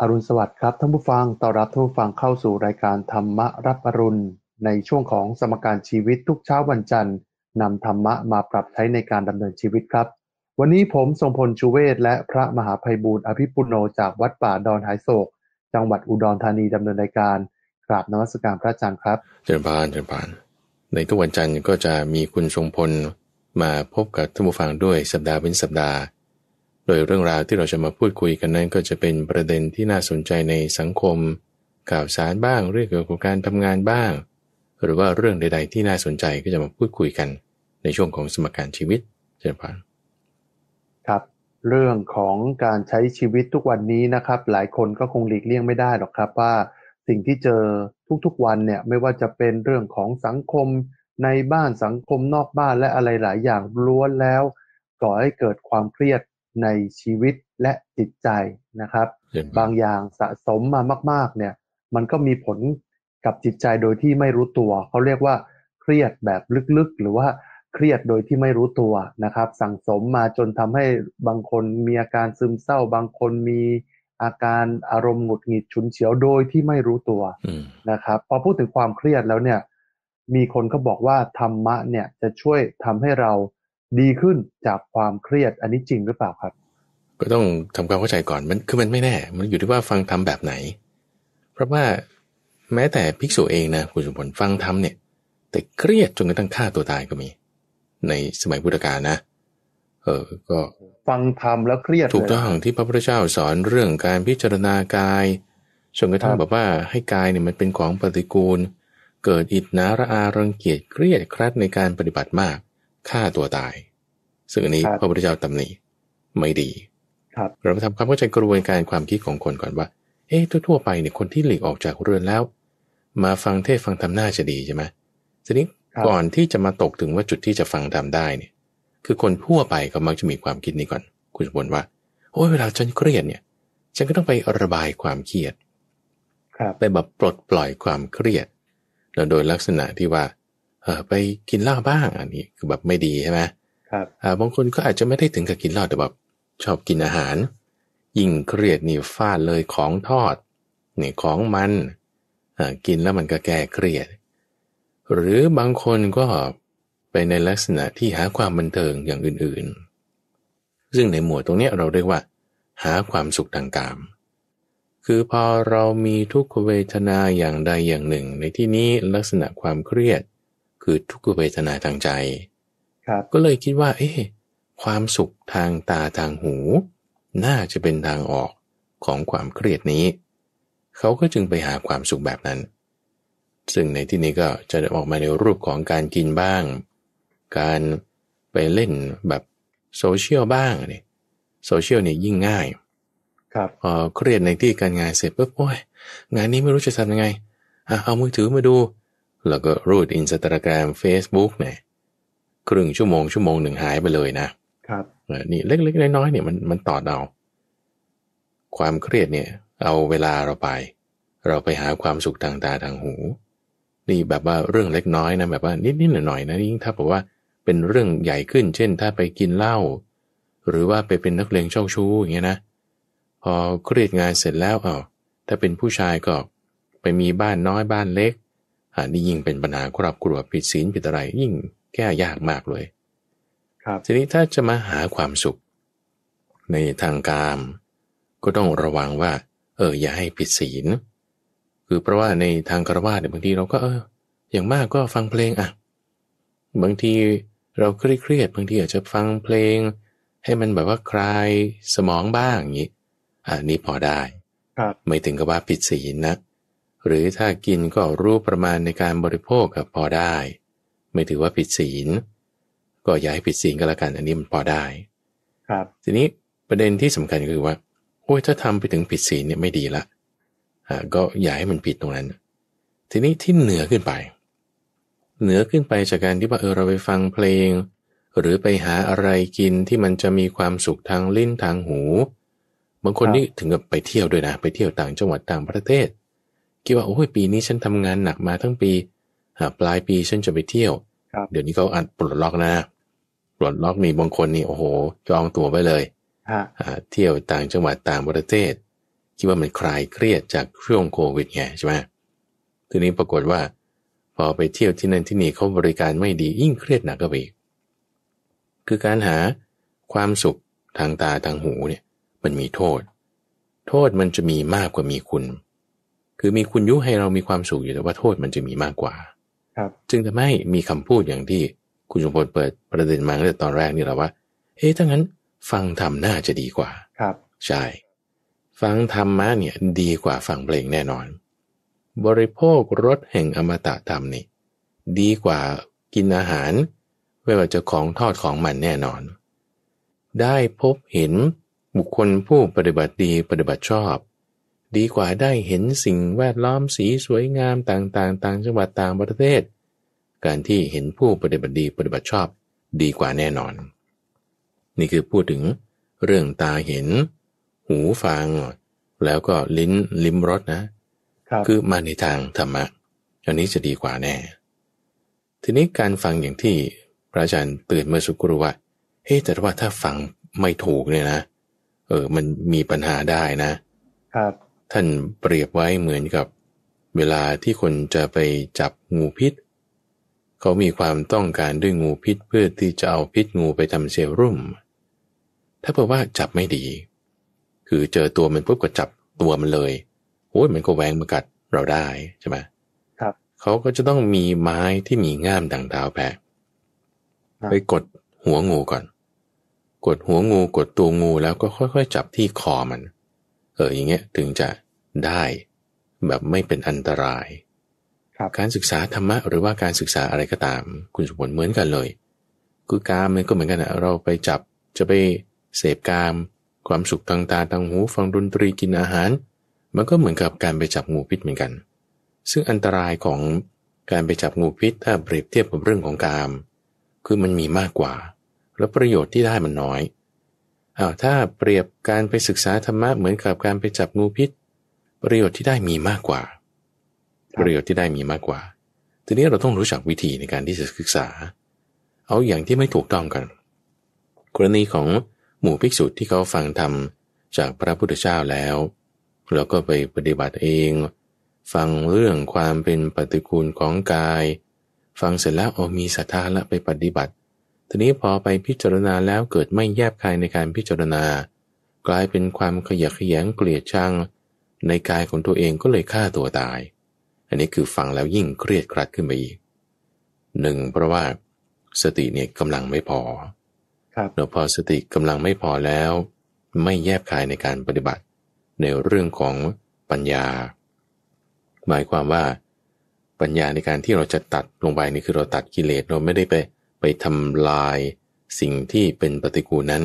อรุณสวัสดิ์ครับท่านผู้ฟังต้อนรับท่านผู้ฟังเข้าสู่รายการธรรมรับอรุณ ในช่วงของสมการชีวิตทุกเช้าวันจันทร์นำธรรมะมาปรับใช้ในการดำเนินชีวิตครับ วันนี้ผมทรงพลชูเวศและพระมหาภัยบูรณ์อภิปุโนจากวัดป่าดอนหายโศก จังหวัดอุดรธานีดำเนินรายการกราบนมัสการพระอาจารย์ครับเจริญพานเจริญพาน ในทุกวันจันทร์ก็จะมีคุณทรงพล มาพบกับท่านผู้ฟังด้วยสัปดาห์เป็นสัปดาห์โดยเรื่องราวที่เราจะมาพูดคุยกันนั้นก็จะเป็นประเด็นที่น่าสนใจในสังคมข่าวสารบ้าง เรื่องเกี่ยวกับการทำงานบ้าง หรือว่าเรื่องใด ๆ ที่น่าสนใจก็จะมาพูดคุยกัน ในช่วงของสมการชีวิตเชิญพันครับเรื่องของการใช้ชีวิตทุกวันนี้นะครับ หลายคนก็คงหลีกเลี่ยงไม่ได้หรอกครับว่าสิ่งที่เจอทุกๆวันเนี่ยไม่ว่าจะเป็นเรื่องของสังคมในบ้านสังคมนอกบ้านและอะไรหลายอย่างล้วนแล้วก่อให้เกิดความเครียดในชีวิตและจิตใจนะครับ บางอย่างสะสมมามาก ๆ เนี่ยมันก็มีผลกับจิตใจโดยที่ไม่รู้ตัวเขาเรียกว่าเครียดแบบลึกๆหรือว่าเครียดโดยที่ไม่รู้ตัวนะครับ สั่งสมมาจนทำให้บางคนมีอาการซึมเศร้าบางคนมีอาการอารมณ์หงุดหงิดฉุนเฉียวโดยที่ไม่รู้ตัวนะครับพอพูดถึงความเครียดแล้วเนี่ยมีคนเขาบอกว่าธรรมะเนี่ยจะช่วยทำให้เราดีขึ้นจากความเครียดอันนี้จริงหรือเปล่าครับ ก็ต้องทำความเข้าใจก่อนมันคือมันไม่แน่ มันอยู่ที่ว่าฟังทำแบบไหน เพราะว่าแม้แต่ภิกษุเองนะ คุณสมผลฟังทำเนี่ย แต่เครียดจนกระทั่งฆ่าตัวตายก็มี ในสมัยพุทธกาลนะ เออ ก็ฟังธรรมแล้วเครียดถูกต้องที่พระพุทธเจ้าสอนเรื่องการพิจารณากายจนกระทั่งแบบว่า ให้กายเนี่ยมันเป็นของปฏิกูล เกิดอิจนาระอารังเกียจเครียดครัดในการปฏิบัติมากฆ่าตัวตาย ซึ่งอันนี้พระพุทธเจ้าตำหนิไม่ดีเราไปทำความเข้าใจกระบวนการความคิดของคนก่อนว่า เอ๊ะทั่วๆไปเนี่ยคนที่หลีกออกจากเรือนแล้ว มาฟังเทศฟังธรรมน่าจะดีใช่ไหมทีนี้ก่อนที่จะมาตกถึงว่าจุดที่จะฟังธรรมได้เนี่ย คือคนทั่วไปก็มักจะมีความคิดนี้ก่อน คุณสมบูรณ์ว่าโอ้ยเวลาฉันเครียดเนี่ยฉันก็ต้องไประบายความเครียดไปแบบปลดปล่อยความเครียดโดยลักษณะที่ว่าเออไปกินเหล้าบ้าง อันนี้คือแบบไม่ดีใช่ไหมครับอ่าบางคนก็อาจจะไม่ได้ถึงกับกินเหล้าแต่แบบชอบกินอาหาร ยิ่งเครียดนี่ฟาดเลยของทอดนี่ของมันอ่ากินแล้วมันก็แก้เครียด หรือบางคนก็ไปในลักษณะที่หาความบันเทิงอย่างอื่น ๆ ซึ่งในหมวดตรงนี้เราเรียกว่า หาความสุขทางกาม คือพอเรามีทุกขเวทนาอย่างใดอย่างหนึ่ง ในที่นี้ลักษณะความเครียดคือทุกขเวทนาทางใจ ครับก็เลยคิดว่า เอ๊ะความสุขทางตาทางหู น่าจะเป็นทางออกของความเครียดนี้ เขาก็จึงไปหาความสุขแบบนั้น ซึ่งในที่นี้ก็จะออกมาในรูปของการกินบ้าง การไปเล่นแบบโซเชียลบ้างนี่โซเชียลนี่ยยิ่งง่าย ครับเออเครียดในที่การงานเสร็จปุ๊บโอ้ยงานนี้ไม่รู้จะทำยังไงอ่ะเอามือถือมาดูแล้วก็รูดอินสตาแกรม Facebook เนี่ยครึ่งชั่วโมงชั่วโมงหนึ่งหายไปเลยนะครับนี่เล็กๆน้อยๆเนี่ยมันมันต่อเอาความเครียดเนี่ยเอาเวลาเราไป เราไปหาความสุขทางตาทางหูนี่แบบว่าเรื่องเล็กน้อยนะแบบว่า นิดๆหน่อยๆนะยิ่งถ้าบอกว่าเป็นเรื่องใหญ่ขึ้นเช่นถ้าไปกินเหล้าหรือว่าไปเป็นนักเลงเช่าชู้อย่างเงี้ยนะพอเครียดงานเสร็จแล้วเอาอถ้าเป็นผู้ชาย ก็ไปมีบ้านน้อย บ้านเล็กอันนี้ยิ่งเป็นปัญหาครอบครัวผิดศีลผิดอะไรยิ่งแก้ยากมากเลย ครับทีนี้ถ้าจะมาหาความสุข ในทางกามก็ต้องระวังว่า เอออย่าให้ผิดศีลคือเพราะว่าในทางกรรวะเนี่ยบางทีเราก็ เออ อย่างมากก็ฟังเพลงอ่ะบางทีเราเครียดบางทีอาจจะฟังเพลง ให้มันแบบว่าคลายสมองบ้างอย่างนี้อันนี้พอได้ ครับไม่ถึงกับว่าผิดศีลนะหรือถ้ากินก็รู้ประมาณในการบริโภคก็พอได้ ไม่ถือว่าผิดศีล ก็อย่าให้ผิดศีลก็แล้วกันอันนี้มันพอได้ครับ ทีนี้ประเด็นที่สำคัญคือว่าโอ้ยถ้าทำไปถึงผิดศีลเนี่ยไม่ดีละอ่าก็อย่าให้มันผิดตรงนั้น ทีนี้ที่เหนือขึ้นไป เหนือขึ้นไปจากการที่ว่าเออเราไปฟังเพลง หรือไปหาอะไรกินที่มันจะมีความสุขทางลิ้นทางหู บางคนนี่ถึงกับไปเที่ยวด้วยนะไปเที่ยวต่างจังหวัดต่างประเทศคิดว่าโอ้ยปีนี้ฉันทำงานหนักมาทั้งปีปลายปีฉันจะไปเที่ยว เดี๋ยวนี้เขาอัดปลดล็อกนะปลดล็อกมีบางคนนี่โอ้โหจองตั๋วไปเลยเที่ยวต่างจังหวัดต่างประเทศคิดว่ามันคลายเครียดจากช่วงโควิดไงใช่ไหมทีนี้ปรากฏว่า พอไปเที่ยวที่นั่นที่นี่เขาบริการไม่ดียิ่งเครียดหนักก็ไปคือการหาความสุขทางตาทางหูเนี่ยมันมีโทษ โทษมันจะมีมากกว่ามีคุณคือมีคุณยุให้เรามีความสุขอยู่แต่ว่าโทษมันจะมีมากกว่า ครับ จึงทำให้มีคำพูดอย่างที่คุณชมพลเปิดประเด็นมาตั้งแต่ตอนแรกนี่แหละว่า เอ๊ะ ถ้างั้น ฟังธรรมน่าจะดีกว่า ครับ ใช่ ฟังธรรมาเนี่ยดีกว่าฟังเพลงแน่นอน บริโภครสแห่งอมตะธรรมนี่ ดีกว่ากินอาหารไม่ว่าจะของทอดของมันแน่นอน ได้พบเห็นบุคคลผู้ปฏิบัติดีปฏิบัติชอบดีกว่าได้เห็นสิ่งแวดล้อมสีสวยงามต่าง ๆต่างจังหวัดต่าง ประเทศ การที่เห็นผู้ปฏิบัติดีปฏิบัติชอบ ดีกว่าแน่นอน นี่คือพูดถึงเรื่องตาเห็น หูฟังแล้วก็ลิ้นลิ้มรสนะคคือมาในทางธรรมะอันนี้จะดีกว่าแน่ ทีนี้การฟังอย่างที่พระอาจารย์เตือนเมื่อสุกรุว่าเฮ้แต่ว่าถ้าฟังไม่ถูกเนี่ยนะ เออ มันมีปัญหาได้นะ ครับท่านเปรียบไว้เหมือนกับเวลาที่คนจะไปจับงูพิษ เขามีความต้องการด้วยงูพิษเพื่อที่จะเอาพิษงูไปทำเซรุ่ม ถ้าเผื่อว่าจับไม่ดี คือเจอตัวมันปุ๊บก็จับตัวมันเลยโอ้ยมันก็แหวงมากัดเราได้ใช่ไหมครับ เขาก็จะต้องมีไม้ที่มีง่ามดังดาวแพะไปกดหัวงูก่อน กดหัวงูกดตัวงูแล้วก็ค่อย ๆ จับที่คอมันเอออย่างเงี้ยถึงจะได้แบบไม่เป็นอันตรายการศึกษาธรรมะหรือว่าการศึกษาอะไรก็ตาม คุณสมผลเหมือนกันเลยคือกามมันก็เหมือนกันนะเราไปจับจะไปเสพกาม ความสุขทางตาทางหูฟังดนตรีกินอาหาร มันก็เหมือนกับการไปจับงูพิษเหมือนกัน ซึ่งอันตรายของการไปจับงูพิษถ้าเปรียบเทียบกับเรื่องของกาม คือมันมีมากกว่า และประโยชน์ที่ได้มันน้อยอ้าวถ้าเปรียบการไปศึกษาธรรมะ เหมือนกับการไปจับงูพิษ ประโยชน์ที่ได้มีมากกว่า ประโยชน์ที่ได้มีมากกว่า ทีนี้เราต้องรู้จักวิธีในการที่จะศึกษา เอาอย่างที่ไม่ถูกต้องกัน กรณีของหมู่ภิกษุที่เขาฟังธรรมจากพระพุทธเจ้าแล้วเราก็ไปปฏิบัติเอง ฟังเรื่องความเป็นปฏิกูลของกาย ฟังเสร็จแล้วโอมีศรัทธาละไปปฏิบัติทีนี้พอไปพิจารณาแล้วเกิดไม่แยบคายในการพิจารณากลายเป็นความขยะแขยงเกลียดชังในกายของตัวเองก็เลยฆ่าตัวตาย อันนี้คือฟังแล้วยิ่งเครียดกรัดขึ้นไปอีกหนึ่งเพราะว่าสติเนี่ยกำลังไม่พอครับแล้วพอสติกำลังไม่พอแล้ว ไม่แยบคายในการปฏิบัติในเรื่องของปัญญาหมายความว่า ปัญญาในการที่เราจะตัดลงไปนี่คือเราตัดกิเลสเราไม่ได้ไปไปทำลายสิ่งที่เป็นปฏิกูลนั้น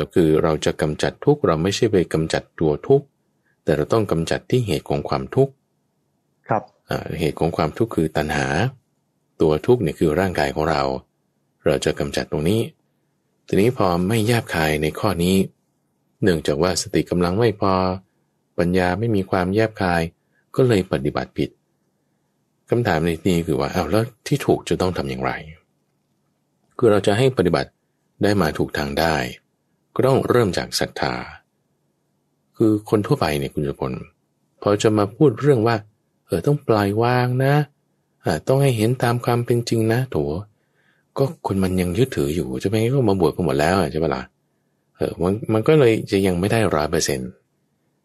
ก็คือเราจะกำจัดทุกเราไม่ใช่ไปกำจัดตัวทุกแต่เราต้องกำจัดที่เหตุของความทุกข์ครับเหตุของความทุกข์คือตัณหา ตัวทุกเนี่ยคือร่างกายของเรา เราจะกำจัดตรงนี้ ทีนี้พอไม่แยบคายในข้อนี้ เนื่องจากว่าสติกำลังไม่พอ ปัญญาไม่มีความแยบคายก็เลยปฏิบัติผิดคำถามในที่นี้คือว่าเอาแล้วที่ถูกจะต้องทำอย่างไรคือเราจะให้ปฏิบัติได้มาถูกทางได้ ก็ต้องเริ่มจากศรัทธา คือคนทั่วไปเนี่ยคุณสุพลพอจะมาพูดเรื่องว่าเออต้องปล่อยวางนะต้องให้เห็นตามความเป็นจริงนะโถก็คนมันยังยึดถืออยู่จะไม่ก็มาบวชกันหมดแล้วใช่ไหมละ่ะเออมันมันก็เลยจะยังไม่ได้ร้อยเปอร์เซ็นต์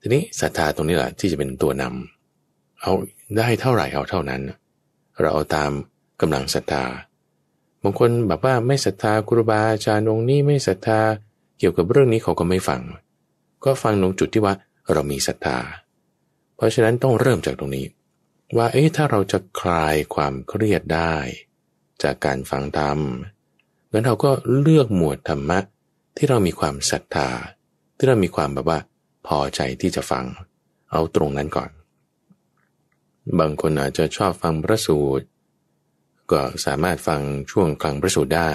ทีนี้ศรัทธาตรงนี้แหละที่จะเป็นตัวนำ เอาได้เท่าไหร่ เอาเท่านั้นเราเอาตามกำลังศรัทธาบางคนแบบว่าไม่ศรัทธาครูบาอาจารย์องค์นี้ไม่ศรัทธาเกี่ยวกับเรื่องนี้เขาก็ไม่ฟัง ก็ฟังตรงจุดที่ว่าเรามีศรัทธา เพราะฉะนั้นต้องเริ่มจากตรงนี้ ว่าเอ๊ะถ้าเราจะคลายความเครียดได้ จากการฟังธรรมงั้นเราก็เลือกหมวดธรรมะที่เรามีความศรัทธา ที่เรามีความแบบว่า พอใจที่จะฟัง เอาตรงนั้นก่อน บางคนอาจจะชอบฟังพระสูตรก็สามารถฟังช่วงคลังพระสูตรได้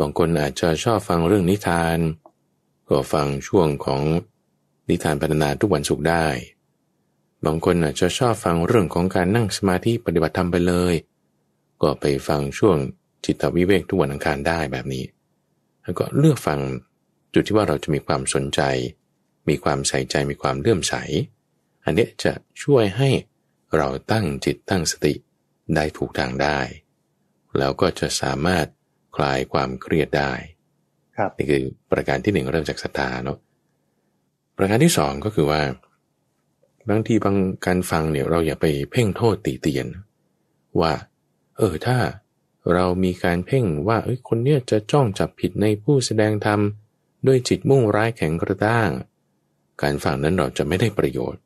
บางคนอาจจะชอบฟังเรื่องนิทาน ก็ฟังช่วงของนิทานพัฒนาทุกวันสุขได้ บางคนอาจจะชอบฟังเรื่องของการนั่งสมาธิปฏิบัติธรรมไปเลย ก็ไปฟังช่วงจิตวิเวกทุกวันอังคารได้แบบนี้ แล้วก็เลือกฟังจุดที่ว่าเราจะมีความสนใจ มีความใส่ใจ มีความเลื่อมใส อันนี้จะช่วยให้เราตั้งจิตตั้งสติได้ถูกทางได้ แล้วก็จะสามารถคลายความเครียดได้ นี่คือประการที่หนึ่งเริ่มจากศรัทธาเนาะ ประการที่สองก็คือว่า บางทีบางการฟังเนี่ยเราอย่าไปเพ่งโทษตีเตียน ว่า เออถ้าเรามีการเพ่งว่าเอ้คนเนี้ยจะจ้องจับผิดในผู้แสดงธรรม ด้วยจิตมุ่งร้ายแข็งกระด้างการฟังนั้นเราจะไม่ได้ประโยชน์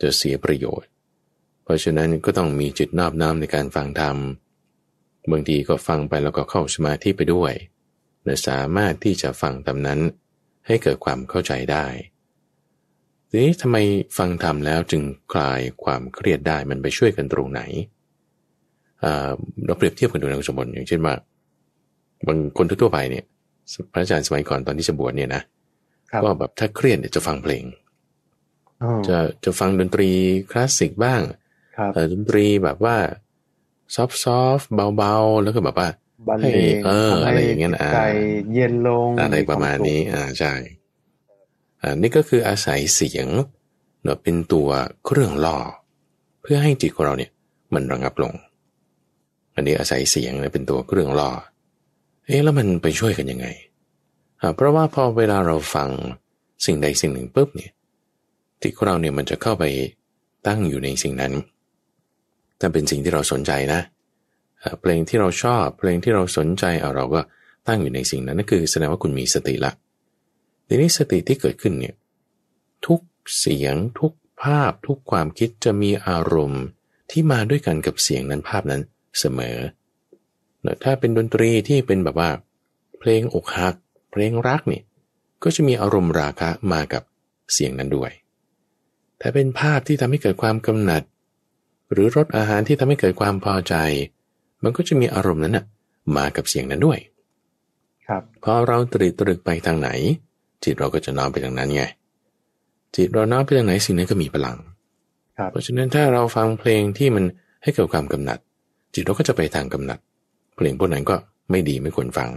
จะเสียประโยชน์เพราะฉะนั้นก็ต้องมีจิตนอบน้อมในการฟังธรรม บางทีก็ฟังไปแล้วก็เข้าสมาธิไปด้วยและสามารถที่จะฟังธรรมนั้นให้เกิดความเข้าใจได้ทีนี้ทำไมฟังธรรมแล้วจึงคลายความเครียดได้มันไปช่วยกันตรงไหนเราเปรียบเทียบกันดูนะคุณสมบัติอย่างเช่นว่า บางคนทั่วไปเนี่ย พระอาจารย์สมัยก่อนตอนที่จะบวชเนี่ยนะ ก็แบบถ้าเครียดจะฟังเพลงจะจะฟังดนตรีคลาสสิกบ้างดนตรีแบบว่าซอฟต์เบาๆแล้วก็แบบว่าให้เเอออะไรอย่างเงี้ยนะใจเย็นลง อะไรประมาณนี้ อ่าใช่อ่านี่ก็คืออาศัยเสียงเนาะเป็นตัวเครื่องล่อเพื่อให้จิตของเราเนี่ยมันระงับลง อันนี้อาศัยเสียงเนี่ยเป็นตัวเครื่องล่อเอ๊ะแล้วมันไปช่วยกันยังไงอ่าเพราะว่าพอเวลาเราฟังสิ่งใดสิ่งหนึ่งปุ๊บเนี่ยจิตของเราเนี่ยมันจะเข้าไปตั้งอยู่ในสิ่งนั้นถ้าเป็นสิ่งที่เราสนใจนะเพลงที่เราชอบ เพลงที่เราสนใจเเราก็ตั้งอยู่ในสิ่งนั้นนั่นคือ แสดงว่าคุณมีสติละทีนี้สติที่เกิดขึ้นเนี่ยทุกเสียงทุกภาพ ทุกความคิดจะมีอารมณ์ที่มาด้วยกันกับเสียงนั้นภาพนั้นเสมอ ถ้าเป็นดนตรีที่เป็นแบบว่า เพลงอกหัก เพลงรักนี่ก็จะมีอารมณ์ราคะมากับเสียงนั้นด้วยถ้าเป็นภาพที่ทำให้เกิดความกำหนัดหรือ รสอาหารที่ทำให้เกิดความพอใจ มันก็จะมีอารมณ์นั้นนะ่ะมากับเสียงนั้นด้วยครับพอ เราตรีตรึกไปทางไหน จิตเราก็จะน้อมไปทางนั้นไงจิตเราน้อมไปทางไหนสิ่งนั้นก็มีพลังครับเพราะฉะนั้นถ้าเราฟังเพลงที่มันให้เกิดความกำหนัดจิตเราก็จะไปทางกำหนัดเพลงพวกนั้นก็ไม่ดีไม่ควรฟัง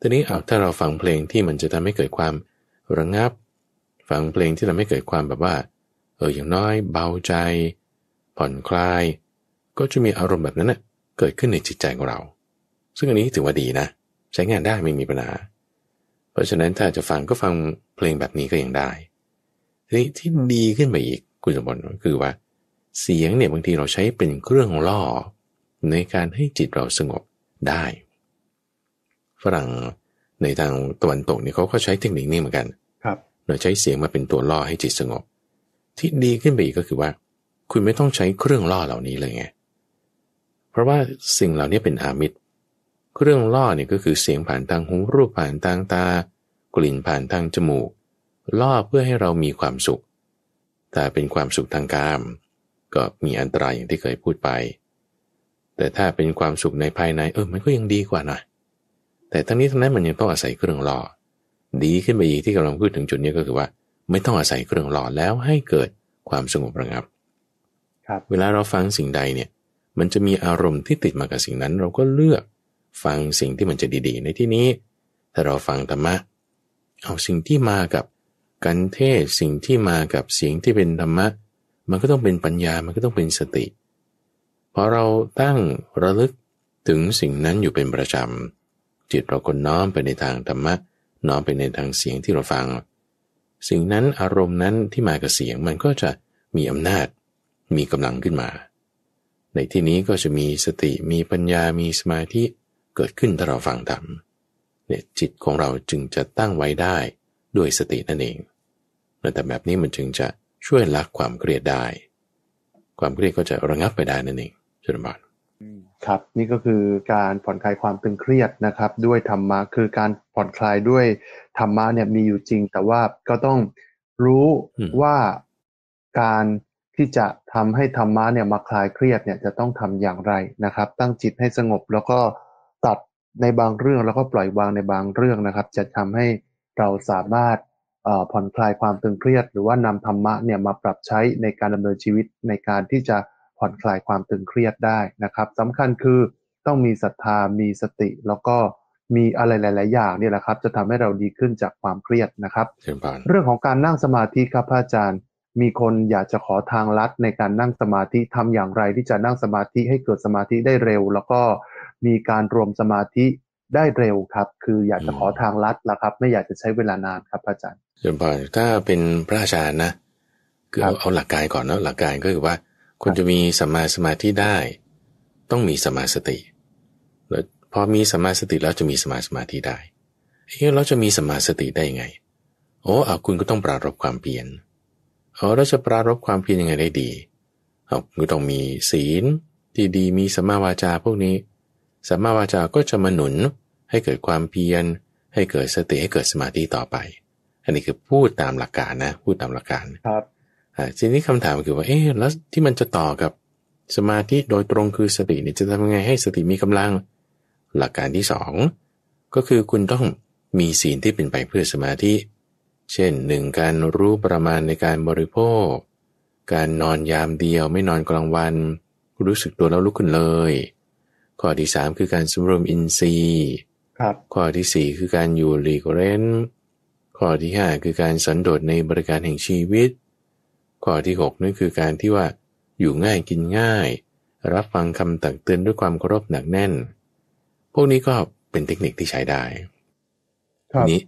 ทีนี้เอาถ้าเราฟังเพลงที่มันจะทำให้เกิดความระงับฟังเพลงที่ทำให้เกิดความแบบว่า เอออย่างน้อย เบาใจผ่อนคลายก็จะมีอารมณ์แบบนั้นนะ่ะเกิดขึ้นในจิตใจของเรา ซึ่งอันนี้ถือว่าดีนะ ใช้งานได้ไม่มีปัญหาเพราะฉะนั้นถ้าจะฟังก็ฟังเพลงแบบนี้ก็ยังได้ทีนี้ที่ดีขึ้นไปอีกคุณสมบัติคือว่าเสียงเนี่ยบางทีเราใช้เป็นเครื่องล่อ ในการให้จิตเราสงบได้ ฝรั่งในทางตะวันตกเนี่ยเขาก็ใช้เทคนิคนี้เหมือนกันครับโดยใช้เสียงมาเป็นตัวล่อให้จิตสงบ ที่ดีขึ้นไปอีกก็คือว่าคุณไม่ต้องใช้เครื่องล่อเหล่านี้เลยไงเพราะว่าสิ่งเหล่านี้เป็นอามิตร เครื่องล่อเนี่ยก็คือเสียงผ่านทางหูรูปผ่านทางตา กลิ่นผ่านทางจมูก ล่อเพื่อให้เรามีความสุข แต่เป็นความสุขทางกาม ก็มีอันตรายอย่างที่เคยพูดไป แต่ถ้าเป็นความสุขในภายในเออมันก็ยังดีกว่านะแต่ทั้งนี้ทั้งนั้นมันยังต้องอาศัยเครื่องล่อ ดีขึ้นไปอีกที่กำลังพูดถึงจุดนี้ก็คือว่า ไม่ต้องอาศัยเครื่องล่อแล้วให้เกิดความสงบระงับเวลาเราฟังสิ่งใดเนี่ย มันจะมีอารมณ์ที่ติดมากับสิ่งนั้น เราก็เลือกฟังสิ่งที่มันจะดีๆ ในที่นี้ ถ้าเราฟังธรรมะ เอาสิ่งที่มากับกันเทศสิ่งที่มากับเสียงที่เป็นธรรมะ มันก็ต้องเป็นปัญญา มันก็ต้องเป็นสติ พอเราตั้งระลึกถึงสิ่งนั้นอยู่เป็นประจำ จิตเราก็น้อมไปในทางธรรมะ น้อมไปในทางเสียงที่เราฟัง สิ่งนั้นอารมณ์นั้นที่มากับเสียง มันก็จะมีอำนาจมีกำลังขึ้นมา ในที่นี้ก็จะมีสติ มีปัญญา มีสมาธิเกิดขึ้นถ้าเราฟังธรรม เนี่ยจิตของเราจึงจะตั้งไว้ได้ด้วยสตินั่นเองแต่แบบนี้มันจึงจะช่วยลกความเครียดได้ ความเครียดก็จะระงับไปได้นั่นเองจุลบาลครับนี่ก็คือการผ่อนคลายความตึงเครียดนะครับ ด้วยธรรมะคือการผ่อนคลายด้วยธรรมะเนี่ยมีอยู่จริงแต่ว่าก็ต้องรู้ว่าการที่จะทำให้ธรรมะเนี่ยมาคลายเครียดเนี่ยจะต้องทำอย่างไรนะครับ ตั้งจิตให้สงบแล้วก็ตัดในบางเรื่องแล้วก็ปล่อยวางในบางเรื่องนะครับ จะทำให้เราสามารถผ่อนคลายความตึงเครียด หรือว่านำธรรมะเนี่ยมาปรับใช้ในการดำเนินชีวิตในการที่จะผ่อนคลายความตึงเครียดได้นะครับ สำคัญคือต้องมีศรัทธามีสติแล้วก็มีอะไรหลาย ๆ อย่างเนี่ยแหละครับ จะทำให้เราดีขึ้นจากความเครียดนะครับ เรื่องของการนั่งสมาธิครับพระอาจารย์มีคนอยากจะขอทางลัดในการนั่งสมาธิทำอย่างไร ที่จะนั่งสมาธิให้เกิดสมาธิได้เร็ว แล้วก็มีการรวมสมาธิได้เร็วครับ คืออยากจะขอทางลัดละครับ ไม่อยากจะใช้เวลานานครับอาจารย์เดี๋ยวพอถ้าเป็นพระอาจารย์นะคือเอาเอาหลักกายก่อนเนาะหลักกายก็คือว่า คนจะมีสมาสมาธิได้ ต้องมีสมาสติแล้วพอมีสมาสติแล้วจะมีสมาสมาธิได้เฮ้ยเราจะมีสมาสติได้ไงโอ้เอาคุณก็ต้องปรารบความเปลี่ยนเราจะปรารบความเพียรยังไงได้ดีเราต้องมีศีล ที่ดีมีสัมมาวาจาพวกนี้สัมมาวาจาก็จะมาหนุนให้เกิดความเพียร ให้เกิดสติให้เกิดสมาธิต่อไป อันนี้คือพูดตามหลักการนะพูดตามหลักการครับทีนี้คำถามคือว่าเอ๊ะแล้วที่มันจะต่อกับสมาธิโดยตรงคือสติเนี่ยจะทำยังไงให้สติมีกำลังหลักการที่สองก็คือคุณต้องมีศีลที่เป็นไปเพื่อสมาธิเช่นหนึ่งการรู้ประมาณในการบริโภค การนอนยามเดียวไม่นอนกลางวัน รู้สึกตัวแล้วลุกขึ้นเลย ข้อที่สามคือการสำรวมอินทรีย์ ครับข้อที่สี่คือการอยู่หลีกเร้นข้อที่ห้าคือการสันโดษในบริการแห่งชีวิต ข้อที่หกนั่นคือการที่ว่า อยู่ง่ายกินง่าย รับฟังคำตักเตือนด้วยความเคารพหนักแน่น พวกนี้ก็เป็นเทคนิคที่ใช้ได้นี้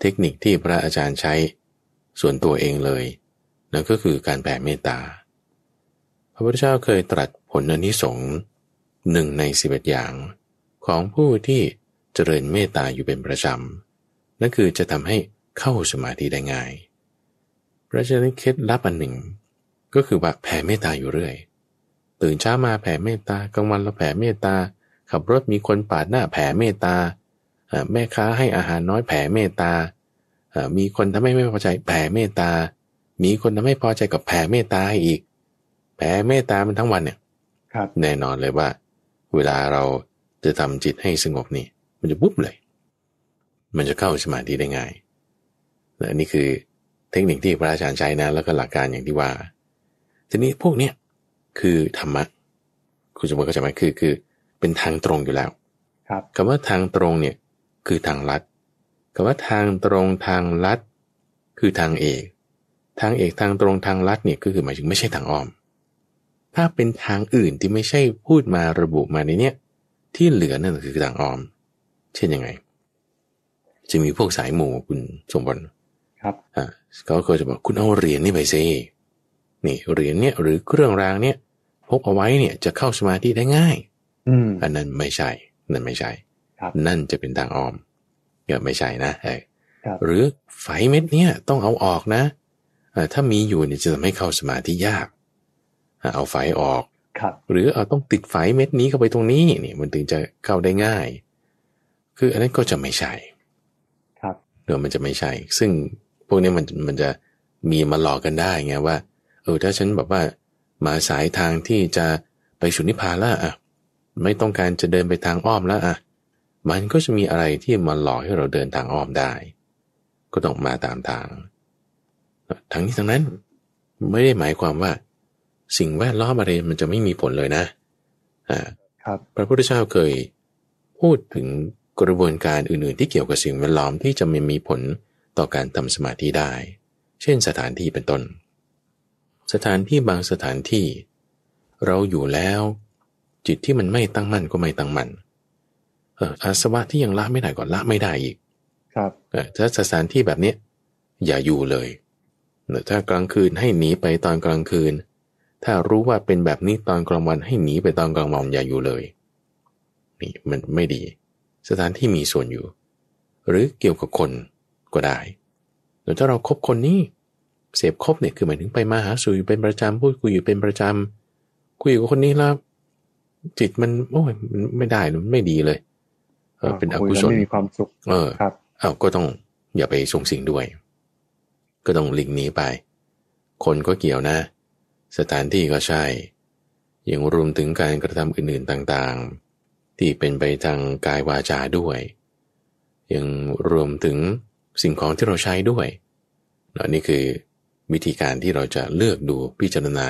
เทคนิคที่พระอาจารย์ใช้ส่วนตัวเองเลย นั่นก็คือการแผ่เมตตา พระพุทธเจ้าเคยตรัสผลอนิสงส์หนึ่งในสิบเอ็ดอย่าง ของผู้ที่เจริญเมตตาอยู่เป็นประจำนั่นคือจะทำให้เข้าสมาธิได้ง่าย พระเจ้าเคล็ดลับอันหนึ่ง ก็คือว่าแผ่เมตตาอยู่เรื่อย ตื่นเช้ามาแผ่เมตตากลางวันเราแผ่เมตตาขับรถมีคนปาดหน้าแผ่เมตตาแม่ค้าให้อาหารน้อยแผ่เมตตา มีคนทำให้ไม่พอใจแผ่เมตตา มีคนทำให้พอใจกับแผ่เมตตาให้อีก แผ่เมตตามันทั้งวันเนี่ยครับ แน่นอนเลยว่า เวลาเราจะทำจิตให้สงบนี่ มันจะปุ๊บเลย มันจะเข้าสมาธิได้ง่ายและนี่คือเทคนิคที่พระอาจารย์ใช้นะ แล้วก็หลักการอย่างที่ว่า ทีนี้พวกเนี้ยคือธรรมะ คุณสมบัติเข้าใจไหมคือคือเป็นทางตรงอยู่แล้ว ครับคำว่าทางตรงเนี่ยคือทางลัดคำว่าทางตรงทางลัดคือทางเอก ทางเอกทางตรงทางลัดเนี่ยก็คือหมายถึงไม่ใช่ทางอ้อม ถ้าเป็นทางอื่นที่ไม่ใช่พูดมาระบุมาในเนี้ยที่เหลือนั่น คือทางอ้อม เช่นยังไง จะมีพวกสายหมู่คุณสมบัติครับอ่าเขาก็จะบอกคุณเอาเหรียญนี่ไปซินี่เหรียญเนี่ย หรือเครื่องรางเนี่ย พกเอาไว้เนี่ยจะเข้าสมาธิได้ง่าย อืมอันนั้นไม่ใช่ นั่นไม่ใช่นั่นจะเป็นทางออมเกิดไม่ใช่นะหรือไฟเม็ดเนี่ยต้องเอาออกนะถ้ามีอยู่เนี่ยจะทำให้เข้าสมาธิยาก เอาไฟออก หรือเอาต้องติดไฟเม็ดนี้เข้าไปตรงนี้นี่มันถึงจะเข้าได้ง่าย คืออันนั้นก็จะไม่ใช่เดี๋ยวมันจะไม่ใช่ ซึ่งพวกนี้มันมันจะมีมาหลอกกันได้ไงว่า เออถ้าฉันแบบว่ามาสายทางที่จะไปสุนิพพานแล้วอ่ะไม่ต้องการจะเดินไปทางอ้อมแล้วอ่ะมันก็จะมีอะไรที่มาหลอกให้เราเดินทางอ้อมได้ ก็ต้องมาตามทางทั้งนี้ทั้งนั้นไม่ได้หมายความว่า สิ่งแวดล้อมอะไรมันจะไม่มีผลเลยนะครับพระพุทธเจ้าเคยพูดถึงกระบวนการอื่นๆที่เกี่ยวกับสิ่งแวดล้อมที่จะไม่มีผลต่อการทำสมาธิได้ เช่นสถานที่เป็นต้น สถานที่บางสถานที่เราอยู่แล้วจิตที่มันไม่ตั้งมั่นก็ไม่ตั้งมั่นอาสวะที่ยังละไม่ได้ก่อนละไม่ได้อีก ครับ ถ้าสถานที่แบบนี้อย่าอยู่เลย ถ้ากลางคืนให้หนีไปตอนกลางคืน ถ้ารู้ว่าเป็นแบบนี้ตอนกลางวันให้หนีไปตอนกลางวันอย่าอยู่เลย นี่มันไม่ดี สถานที่มีส่วนอยู่ หรือเกี่ยวกับคนก็ได้แตือถ้าเราครบคนนี้ เสพคบเนี่ยคือหมายถึงไปมาหาสู่อยู่เป็นประจำพูดคุยอยู่เป็นประจำ คุยกับคนนี้แล้วจิตมันโอ้ยมันไม่ได้มันไม่ดีเลยเป็นอกุศลไม่มีความสุขเออครับอ้าวก็ต้องอย่าไปส่งสิ่งด้วย ก็ต้องหลีกหนีไป คนก็เกี่ยวนะ สถานที่ก็ใช่ ยังรวมถึงการกระทำอื่นๆต่าง ๆ ที่เป็นไปทางกายวาจาด้วย ยังรวมถึงสิ่งของที่เราใช้ด้วยเหล่านี้คือวิธีการที่เราจะเลือกดูพิจารณา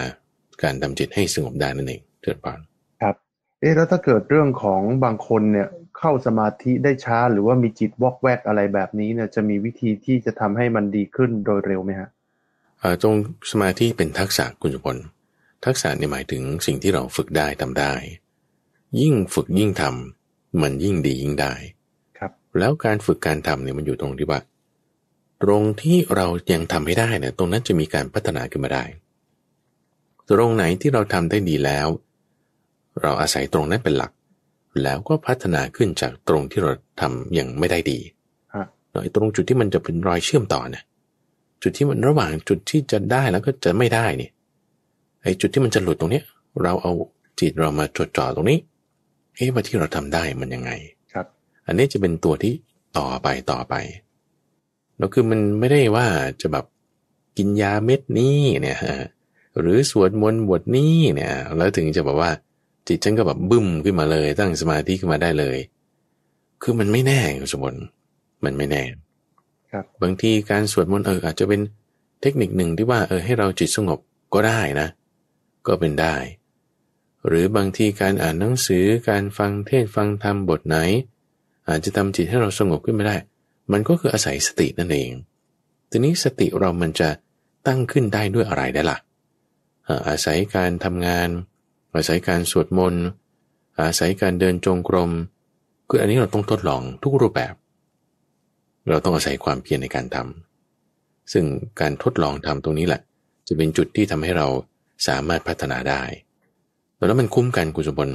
การทำจิตให้สงบได้นั่นเองเจริญพรครับเอ๊ะแล้วถ้าเกิดเรื่องของบางคนเนี่ยเข้าสมาธิได้ช้าหรือว่ามีจิตวอกแวกอะไรแบบนี้เนี่ยจะมีวิธีที่จะทำให้มันดีขึ้นโดยเร็วไหมฮะตรงสมาธิเป็นทักษะคุณจุพลทักษะเนี่ยหมายถึงสิ่งที่เราฝึกได้ทำได้ ยิ่งฝึกยิ่งทำมันยิ่งดียิ่งได้ครับแล้วการฝึกการทำเนี่ยมันอยู่ตรงที่ว่าตรงที่เรายังทำไม่ได้เนี่ยตรงนั้นจะมีการพัฒนาขึ้นมาได้ตรงไหนที่เราทำได้ดีแล้ว เราอาศัยตรงนั้นเป็นหลักแล้วก็พัฒนาขึ้นจากตรงที่เราทำยังไม่ได้ดีไอ้ตรงจุดที่มันจะเป็นรอยเชื่อมต่อเนี่ยจุดที่มันระหว่างจุดที่จะได้แล้วก็จะไม่ได้เนี่ยไอ้จุดที่มันจะหลุดตรงเนี้ย เราเอาจิตเรามาจดจ่อตรงนี้เอ๊ะว่าที่เราทำได้มันยังไง ครับ อันนี้จะเป็นตัวที่ต่อไปต่อไปเราคือมันไม่ได้ว่าจะแบบกินยาเม็ดนี้เนี่ย หรือสวดมนต์บทนี้ เนี่ย แล้วถึงจะบอกว่าจิตฉันก็แบบบึ้มขึ้นมาเลย ตั้งสมาธิขึ้นมาได้เลย คือมันไม่แน่คุณสมบัติมันไม่แน่ครับบางทีการสวดมนต์เอออาจจะเป็นเทคนิคหนึ่งที่ว่าเออให้ เราจิตสงบก็ได้นะ ก็เป็นได้ หรือบางทีการอ่านหนังสือการฟังเทศฟังธรรมบทไหน อาจจะทำจิตให้เราสงบขึ้นไม่ได้ มันก็คืออาศัยสตินั่นเอง ทีนี้สติเรามันจะตั้งขึ้นได้ด้วยอะไรได้ละ่ะอาศัยการทำงานอาศัยการสวดมนต์อาศัยการเดินจงกรม คืออันนี้เราต้องทดลองทุกรูปแบบ เราต้องอาศัยความเพียรในการทำซึ่งการทดลองทำตรงนี้แหละ จะเป็นจุดที่ทำให้เราสามารถพัฒนาได้แล้วมันคุ้มกันคุณสมบัติ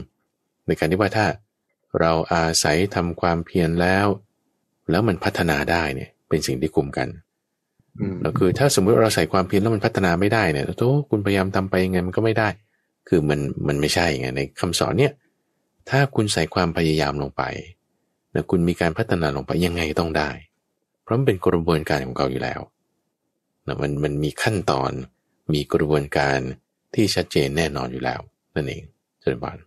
ในการที่ว่าถ้าเราอาศัยทำความเพียรแล้ว แล้วมันพัฒนาได้เนี่ยเป็นสิ่งที่คุ้มกันแล้ว คือ ถ้าสมมติเราใส่ความเพียรแล้วมันพัฒนาไม่ได้เนี่ยโอ้คุณพยายามทำไปยังไงมันก็ไม่ได้คือมันมันไม่ใช่ไงใน คำสอนเนี่ยถ้าคุณใส่ความพยายามลงไปนะคุณมีการพัฒนาลงไปยังไงต้องได้ เพราะมันเป็นกระบวนการของเขาอยู่แล้วนะมันมันมีขั้นตอนมีกระบวนการที่ชัดเจนแน่นอนอยู่แล้ว นั่นเองเจริญบาน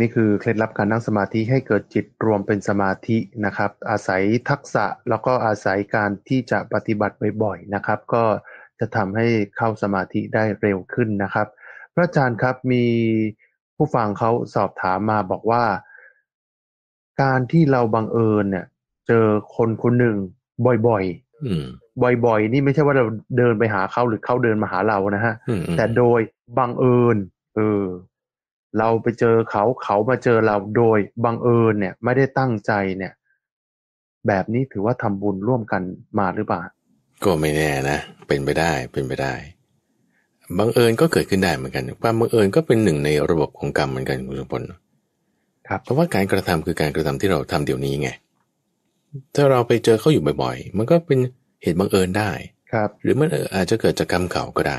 นี่คือเคล็ดลับการนั่งสมาธิให้เกิดจิตรวมเป็นสมาธินะครับ อาศัยทักษะแล้วก็อาศัยการที่จะปฏิบัติบ่อยๆนะครับ ก็จะทำให้เข้าสมาธิได้เร็วขึ้นนะครับระอาจารย์ครับมีผู้ฟังเขาสอบถามมาบอกว่าการที่เราบังเอิญเนี่ย เจอคนคนหนึ่ง บ่อยๆบ่อยๆนี่ไม่ใช่ว่าเราเดินไปหาเขาหรือเขาเดินมาหาเรานะฮะแต่โดยบังเอิญเออเราไปเจอเขาเขามาเจอเราโดยบังเอิญเนี่ย ไม่ได้ตั้งใจเนี่ย แบบนี้ถือว่าทำบุญร่วมกันมาหรือเปล่า ก็ไม่แน่นะเป็นไปได้ เป็นไปได้บังเอิญก็เกิดขึ้นได้เหมือนกันความบังเอิญก็เป็นหนึ่งในระบบของกรรมเหมือนกันคุณสมพลครับเพราะว่าการกระทำคือการกระทำที่เราทำเดี๋ยวนี้ไง ถ้าเราไปเจอเขาอยู่บ่อยๆ มันก็เป็นเหตุบังเอิญได้ครับหรือมันอาจจะเกิดจากกรรมเก่าก็ได้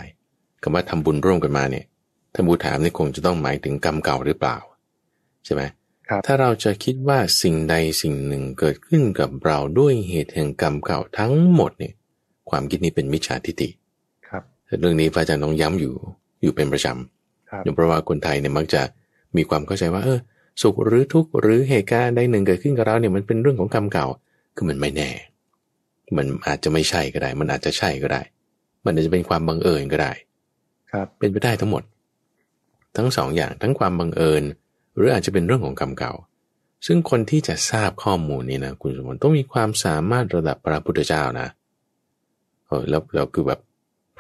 คำว่าทำบุญร่วมกันมาเนี่ยถ้าบูถามนี่คงจะต้องหมายถึงกรรมเก่าหรือเปล่าใช่ไหมครับถ้าเราจะคิดว่าสิ่งใดสิ่งหนึ่งเกิดขึ้นกับเราด้วยเหตุแห่งกรรมเก่าทั้งหมดเนี่ย ความคิดนี้เป็นมิจฉาทิฏฐิเรื่องนี้พระอาจารย์ต้องย้ำอยู่อยู่เป็นประจำอยู่เพราะว่าคนไทยเนี่ยมักจะมีความเข้าใจว่า เออ สุขหรือทุกข์หรือเหตุการณ์ใดหนึ่งเกิดขึ้นกับเราเนี่ยมันเป็นเรื่องของกรรมเก่าคือมันไม่แน่ มันอาจจะไม่ใช่ก็ได้ มันอาจจะใช่ก็ได้ มันอาจจะเป็นความบังเอิญก็ได้ ครับเป็นไปได้ทั้งหมด ทั้งสองอย่างทั้งความบังเอิญ หรืออาจจะเป็นเรื่องของกรรมเก่า ซึ่งคนที่จะทราบข้อมูลนี้นะ คุณสมบัติต้องมีความสามารถระดับพระพุทธเจ้านะเออแล้วเราคือแบบ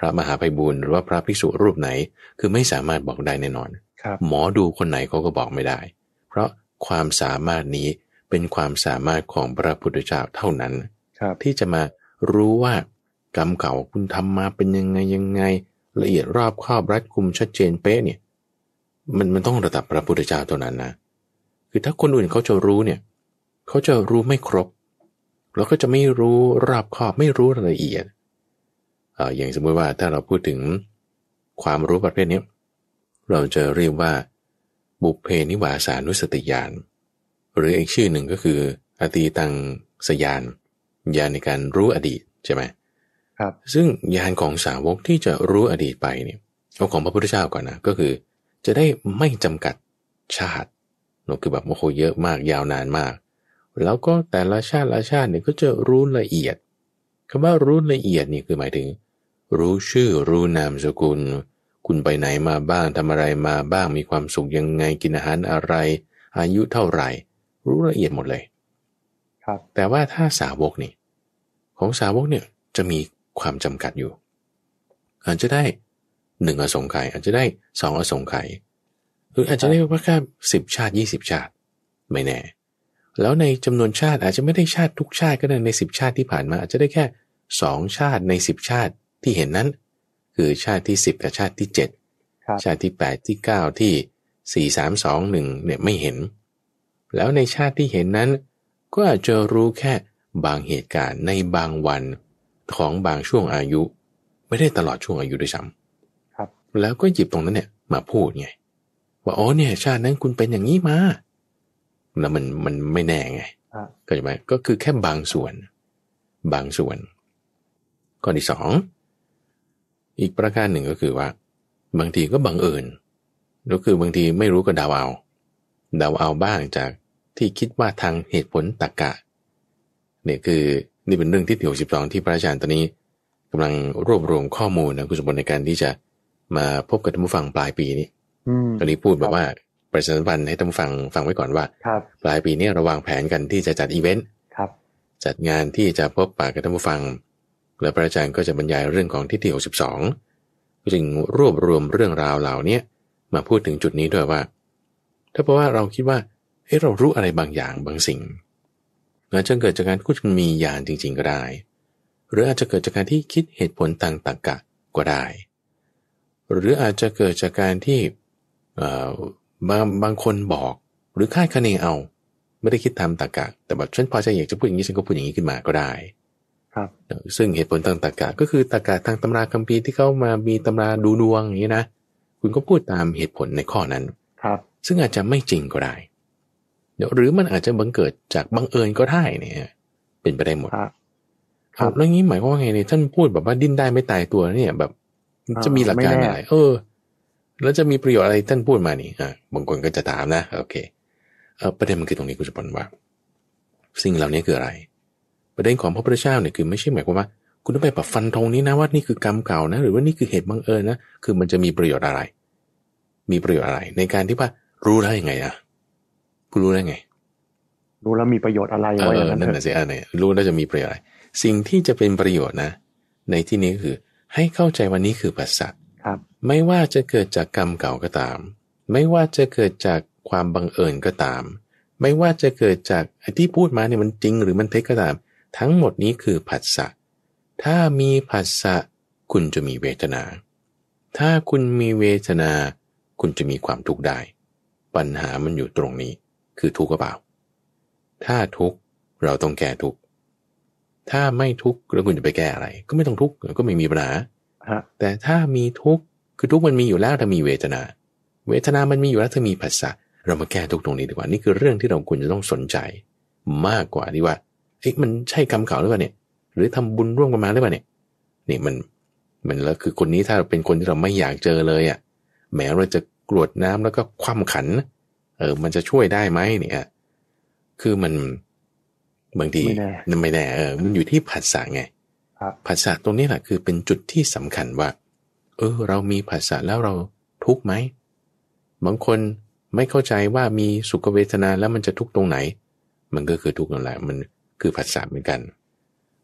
พระมหาไพบูลหรือว่าพระภิกษุรูปไหนคือไม่สามารถบอกได้แน่นอนหมอดูคนไหนเขาก็บอกไม่ได้ เพราะความสามารถนี้เป็นความสามารถของพระพุทธเจ้าเท่านั้นที่จะมารู้ว่ากรรมเก่าคุณทำมาเป็นยังไงยังไงละเอียดรอบครอบรัดกุมชัดเจนเป๊ะเนี่ยมันมันต้องระดับพระพุทธเจ้าเท่านั้นนะ คือถ้าคนอื่นเขาจะรู้เนี่ยเขาจะรู้ไม่ครบ แล้วก็จะไม่รู้รอบครอบไม่รู้รายละเอียดอย่างสมมติว่าถ้าเราพูดถึงความรู้ประเภทนี้ เราจะเรียกว่าบุพเพนิวาสานุสติญาณหรืออีกชื่อหนึ่งก็คืออตีตังสยาน ญาณในการรู้อดีตใช่ไหมครับ ซึ่งญาณของสาวกที่จะรู้อดีตไปเนี่ยเอาของพระพุทธเจ้าก่อนนะ ก็คือ จะได้ไม่จำกัดชาตินคือแบบโอ้โหเยอะมากยาวนานมาก แล้วก็แต่ละชาติละชาติเนี่ยก็จะรู้ละเอียด คำว่ารู้ละเอียดนี่คือหมายถึงรู้ชื่อรู้นามสกุล คุณไปไหนมาบ้างทำอะไรมาบ้าง มีความสุขยังไง กินอาหารอะไร อายุเท่าไหร่ รู้ละเอียดหมดเลย ครับ แต่ว่าถ้าสาวกนี่ ของสาวกเนี่ยจะมีความจำกัดอยู่ อาจจะได้หนึ่งอสงไขยอาจจะได้สองอสงไขยหรืออาจจะได้ว่าแค่สิบชาติยี่สิบชาติ ไม่แน่ แล้วในจำนวนชาติอาจจะไม่ได้ชาติทุกชาติก็ได้ ในสิบชาติที่ผ่านมา อาจจะได้แค่สองชาติในสิบชาติที่เห็นนั้นคือชาติที่ 10 กับชาติที่7ชาติที่8ที่9 ที่4 3 2 1เนี่ยไม่เห็น แล้วในชาติที่เห็นนั้น ก็อาจจะรู้แค่บางเหตุการณ์ในบางวันของบางช่วงอายุไม่ได้ตลอดช่วงอายุด้วยซ้ำแล้วก็หยิบตรงนั้นเนี่ยมาพูดไงว่าอ๋อเนี่ย ชาตินั้นคุณเป็นอย่างนี้มาแล้วมันมันไม่แน่ไงก็ใช่ไหมก็คือแค่บางส่วน บางส่วนข้อที่สองอีกประการหนึ่งก็คือว่าบางทีก็บังเอิญก็คือบางทีไม่รู้ก็เดาเอาเดาเอาบ้างจากที่คิดว่าทางเหตุผลตรกกะ เนี่ยคือนี่เป็นเรื่องที่ดี่ยวสิบสองที่พระอาจารย์ตอนนี้ กำลังรวบรวมข้อมูลนะคุณสมบัติในการที่จะมาพบกับท่านผู้ฟังปลายปีนี้ตอนนี้พูดแบบว่าประชาสัมพันธ์ให้ท่านฟังฟังไว้ก่อนว่า ปลายปีนี้ระวางแผนกันที่จะจัดอีเวนต์จัดงานที่จะพบปะกับท่านผู้ฟังและพระอาจารย์ก็จะบรรยายเรื่องของทิฏฐิ62องจึงรวบรวมเรื่องราวเหล่านี้มาพูดถึงจุดนี้ด้วยว่า ถ้าเพราะว่าเราคิดว่าเฮ้เรารู้อะไรบางอย่างบางสิ่งอาจจะเกิดจากการที่มีญาณจริง ๆ ก็ได้ หรืออาจจะเกิดจากการที่คิดเหตุผลต่างตกะก็ได้ หรืออาจจะเกิดจากการที่บางบางคนบอกหรือคาดคะเนเอา ไม่ได้คิดทำตากะแต่แบบฉันพอใจอยากจะพูดอย่างนี้ฉันก็พูดอย่างนี้ขึ้นมาก็ได้ครับซึ่งเหตุผลทางตรรกะก็คือตรรกะทางตำราคัมภีร์ที่เขามามีตำราดูดวงอย่างนี้นะ คุณก็พูดตามเหตุผลในข้อนั้นครับ ซึ่งอาจจะไม่จริงก็ได้เดี๋ยวหรือมันอาจจะบังเกิดจากบังเอิญก็ได้เนี่ยเป็นไปได้หมดครับ ครับแล้วนี้หมายความว่าไงเนี่ยท่านพูดแบบว่าดิ้นได้ไม่ตายตัวเนี่ย แบบจะมีหลักการอะไรเออแล้วจะมีประโยชน์อะไร ท่านพูดมานี่อ่ะบางคนก็จะถามนะโอเค เออประเด็นมันคือตรงนี้คุณสมบัติว่าสิ่งเหล่านี้คืออะไรประเด็นของพระพุทธเจ้าเนี่ยคือไม่ใช่หมายความว่าคุณต้องไปแบบฟันธงนี้นะว่านี่คือกรรมเก่านะหรือว่านี่คือเหตุบังเอิญนะคือมันจะมีประโยชน์อะไร มีประโยชน์อะไร ในการที่ว่ารู้ได้ยังไง่ะคุณรู้ได้ไง รู้แล้วมีประโยชน์อะไรไว้อยนันั่นแหละสิอันนี้รู้แล้วจะมีประโยชน์อะไรสิ่งที่จะเป็นประโยชน์นะ ในที่นี้คือ ให้เข้าใจวันนี้คือปัสสัตครับ ไม่ว่าจะเกิดจากกรรมเก่าก็ตาม ไม่ว่าจะเกิดจากความบังเอิญก็ตาม ไม่ว่าจะเกิดจากที่พูดมาเนี่ยมันจริง หรือมันเท็จก็ตามทั้งหมดนี้คือผัสสะ ถ้ามีผัสสะคุณจะมีเวทนา ถ้าคุณมีเวทนา คุณจะมีความทุกข์ได้ ปัญหามันอยู่ตรงนี้คือทุกข์เปล่า ถ้าทุกข์เราต้องแก้ทุกข์ ถ้าไม่ทุกข์แล้วคุณจะไปแก้อะไร ก็ไม่ต้องทุกข์ก็ไม่มีปัญหาแต่ถ้ามีทุกข์คือทุกข์มันมีอยู่แล้วถ้ามีเวทนา เวทนามันมีอยู่แล้วถ้ามีผัสสะเรามาแก้ทุกตรงนี้ดีกว่านี่คือเรื่องที่เราควรจะต้องสนใจมากกว่าที่ว่าเอ๊ะมันใช่กรรมเก่าหรือเปล่าเนี่ย หรือทำบุญร่วมกันมาหรือเปล่าเนี่ยนี่มันมันแล้วคือคนนี้ถ้าเราเป็นคนที่เราไม่อยากเจอเลยอะ่ะ แม้เราจะกรวดน้ำแล้วก็คว่ำขัน เออ มันจะช่วยได้ไหมเนี่ย คือมันบางทีมันไม่แน่เออมันอยู่ที่ผัสสะไงผัสสะตรงนี้แหละคือเป็นจุดที่สำคัญว่า เออ เรามีผัสสะแล้วเราทุกไหมบางคนไม่เข้าใจว่ามีสุขเวทนาแล้วมันจะทุกตรงไหน มันก็คือทุกนั่นแหละมันคือผัสสะเหมือนกัน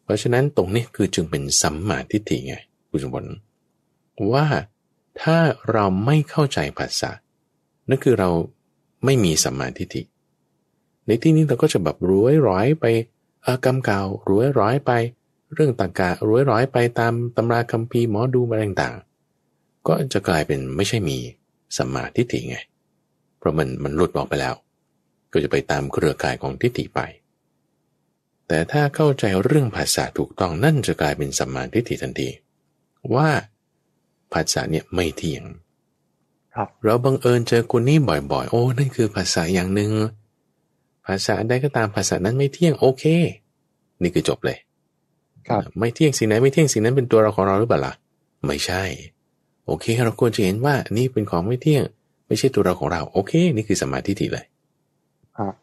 เพราะฉะนั้นตรงนี้คือจึงเป็นสัมมาทิฏฐิไงคุณสมบัติว่าถ้าเราไม่เข้าใจผัสสะนั่นคือเราไม่มีสัมมาทิฏฐิในที่นี้เราก็จะแบบรวยร้อยไปอากรรมเก่ารวยร้อยไป เรื่องต่างกรวยร้อย ไปตามตำราคัมภีร์หมอดูอะไรต่างๆ ก็จะกลายเป็นไม่ใช่มีสัมมาทิฏฐิไงเพราะมันมันหลุดออกไปแล้ว ก็จะไปตามเครือข่ายของทิฏฐิไปแต่ถ้าเข้าใจเรื่องภาษาถูกต้องนั่นจะกลายเป็นสัมมาทิฏฐิทันที ว่าภาษาเนี่ยไม่เที่ยง ครับเราบังเอิญเจอคนนี้บ่อยๆ โอ้นั่นคือภาษาอย่างหนึ่ง ภาษาใดก็ตามภาษานั้นไม่เที่ยงโอเค นี่คือจบเลย ครับไม่เที่ยงสิ่งไหนไม่เที่ยงสิ่งนั้นเป็นตัวเราของเราหรือเปล่าล่ะไม่ใช่ โอเค เราควรจะเห็นว่านี่เป็นของไม่เที่ยง ไม่ใช่ตัวเราของเราโอเค นี่คือสมาธิที่เลย ครับ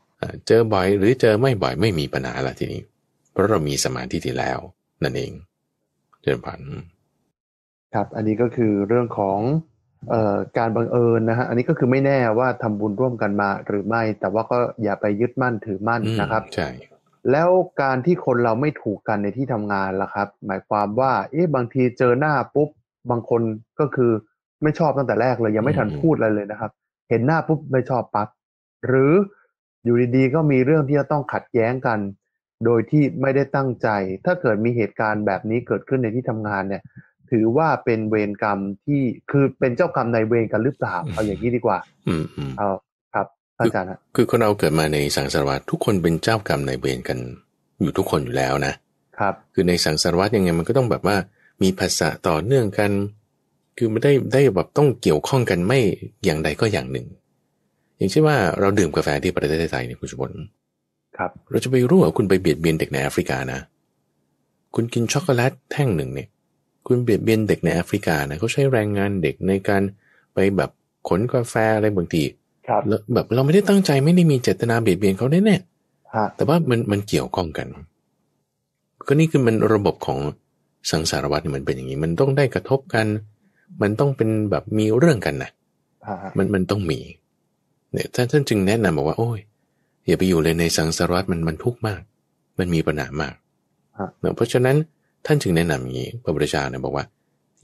เจอบ่อยหรือเจอไม่บ่อยไม่มีปัญหาละทีนี้ เพราะเรามีสมาธิที่แล้ว นั่นเองเจริญพันครับ อันนี้ก็คือเรื่องของออการบังเอิญนะฮะอันนี้ก็คือไม่แน่ว่าทำบุญร่วมกันมาหรือไม่แต่ว่าก็อย่าไปยึดมั่นถือมั่นนะครับ ใช่ แล้วการที่คนเราไม่ถูกกันในที่ทำงานล่ะครับ หมายความว่า เอ๊ะบางทีเจอหน้าปุ๊บบางคนก็คือไม่ชอบตั้งแต่แรกเลย ยังไม่ทันพูดอะไรเลยนะครับ เห็นหน้าปุ๊บไม่ชอบปั๊บหรืออยู่ดี ๆ ก็มีเรื่องที่จะต้องขัดแย้งกัน โดยที่ไม่ได้ตั้งใจ ถ้าเกิดมีเหตุการณ์แบบนี้เกิดขึ้นในที่ทำงานเนี่ย ถือว่าเป็นเวรกรรมที่คือเป็นเจ้ากรรมในเวรกันหรือเปล่าเอาอย่างนี้ดีกว่า อืมเอาครับ อาจารย์คือคนเราเกิดมาในสังสารวัรทุกคนเป็นเจ้ากรรมในเวรกันอยู่ทุกคนอยู่แล้วนะ ครับ คือในสังสารวัรยังไงมันก็ต้องแบบว่า มีภาษาต่อเนื่องกัน คือไม่ได้ได้แบบต้องเกี่ยวข้องกันไม่อย่างใดก็อย่างหนึ่งอย่างเช่นว่าเราดื่มกาแฟที่ประเทศไทยเนี่ยคุณสมบัติครับเราจะไปรู้ว่าคุณไปเบียดเบียนเด็กในแอฟริกานะคุณกินช็อกโกแลตแท่งหนึ่งเนี่ย คุณเบียดเบียนเด็กในแอฟริกานะเขาใช้แรงงานเด็กในการไปแบบขนกาแฟอะไรบางที ครับแล้วแบบเราไม่ได้ตั้งใจไม่ได้มีเจตนาเบียดเบียนเขาแน่่แต่ว่ามันมันเกี่ยวข้องกันก็นี่คือมันระบบของสังสารวัตรมันเป็นอย่างนี้มันต้องได้กระทบกัน มันต้องเป็นแบบมีเรื่องกันนะมันมันต้องมีเนี่ยท่านท่านจึงแนะนำบอกว่าโอ้ย อย่าไปอยู่เลยในสังสารวัฏมันมันทุกข์มาก มันมีปัญหามากเนะเพราะฉะนั้นท่านจึงแนะนำอย่างนี้ พระบุมชเาเนี่ยบอกว่า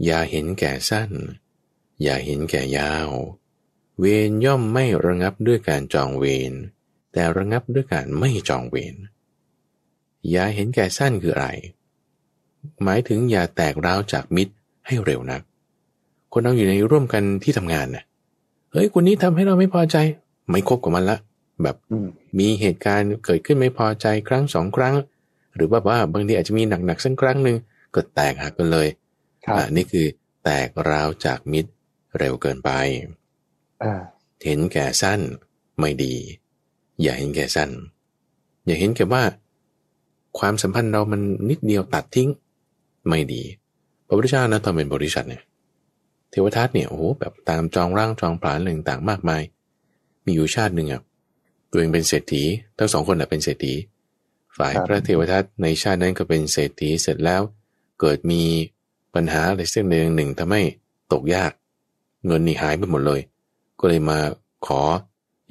อย่าเห็นแก่สั้น อย่าเห็นแก่ยาว เวรย่อมไม่ระงับด้วยการจองเวรแต่ระงับด้วยการไม่จองเวร อย่าเห็นแก่สั้นคืออะไรหมายถึงอย่าแตกร้าวจากมิตรให้เร็วนัก คนเราอยู่ในร่วมกันที่ทำงานน่ะเฮ้ยคนนี้ทำให้เราไม่พอใจ ไม่คบกับมันละ แบบมีเหตุการณ์เกิดขึ้นไม่พอใจครั้งสองครั้ง หรือว่าว่าบางทีอาจจะมีหนักๆ สักครั้งหนึ่งก็แตกหักกันเลยอ่นนี่คือแตกร้าวจากมิตรเร็วเกินไปเห็นแก่สั้นไม่ดี อย่าเห็นแก่สั้น อย่าเห็นแก่ว่าความสัมพันธ์เรามันนิดเดียวตัดทิ้ง ไม่ดีพระพุทธเจ้านะตอนเป็นบริษัทเนี่ยเทวทัตเนี่ยโอ้โหแบบตามจองร่าง จองผลาญต่างๆมากมาย มีอยู่ชาติหนึ่งอ่ะตัวเองเป็นเศรษฐี ทั้งสองคนอ่ะเป็นเศรษฐี ฝ่ายพระเทวทัตในชาตินั้นก็เป็นเศรษฐี เสร็จแล้ว เกิดมีปัญหาอะไรสักเรื่องหนึ่งทำให้ตกยาก เงินนี่หายไปหมดเลย ก็เลยมาขอ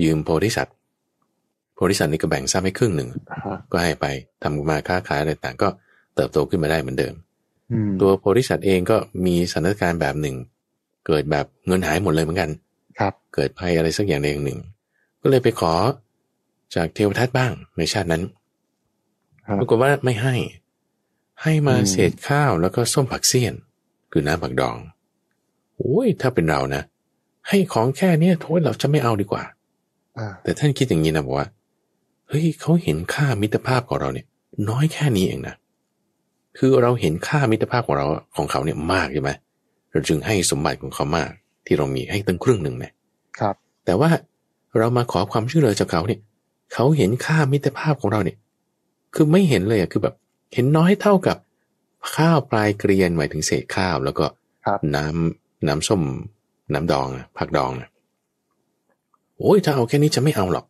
ยืมโพธิสัตว์โพธิสัตว์นี่ก็แบ่งทรัพย์ให้ครึ่งหนึ่งก็ให้ไปทำมาค้าขายอะไรต่าง ก็เติบโตขึ้นมาได้เหมือนเดิมตัวโพธิสัตว์เองก็มีสถานการณ์แบบหนึ่งเกิดแบบเงินหายหมดเลยเหมือนกัน ครับ เกิดภัยอะไรสักอย่างใดอย่างหนึ่ง ก็เลยไปขอจากเทวทัตบ้างในชาตินั้นปรากฏว่าไม่ให้ ให้มาเศษข้าวแล้วก็ส้มผักเสี้ยน คือน้ำผักดองโอ้ย ถ้าเป็นเรานะ ให้ของแค่เนี้ยโทษ เราจะไม่เอาดีกว่า แต่ท่านคิดอย่างนี้นะบอกว่า เฮ้ยเขาเห็นค่ามิตรภาพของเราเนี่ย น้อยแค่นี้เองนะ คือเราเห็นค่ามิตรภาพของเราของเขาเนี่ยมากใช่ไหมราจึงให้สมบัติของเขามากที่เรามีให้ตั้งครึ่งหนึ่งนะครับ แต่ว่าเรามาขอความช่วยเหลือจากเขาเนี่ย เขาเห็นค่ามิตรภาพของเราเนี่ย คือไม่เห็นเลยอะคือแบบเห็นน้อยเท่ากับข้าวปลายเกลียนหมายถึงเศษข้าว แล้วก็น้ำน้ำส้มน้ำดองผักดองอะโอ้ย ถ้าเอาแค่นี้จะไม่เอาหรอก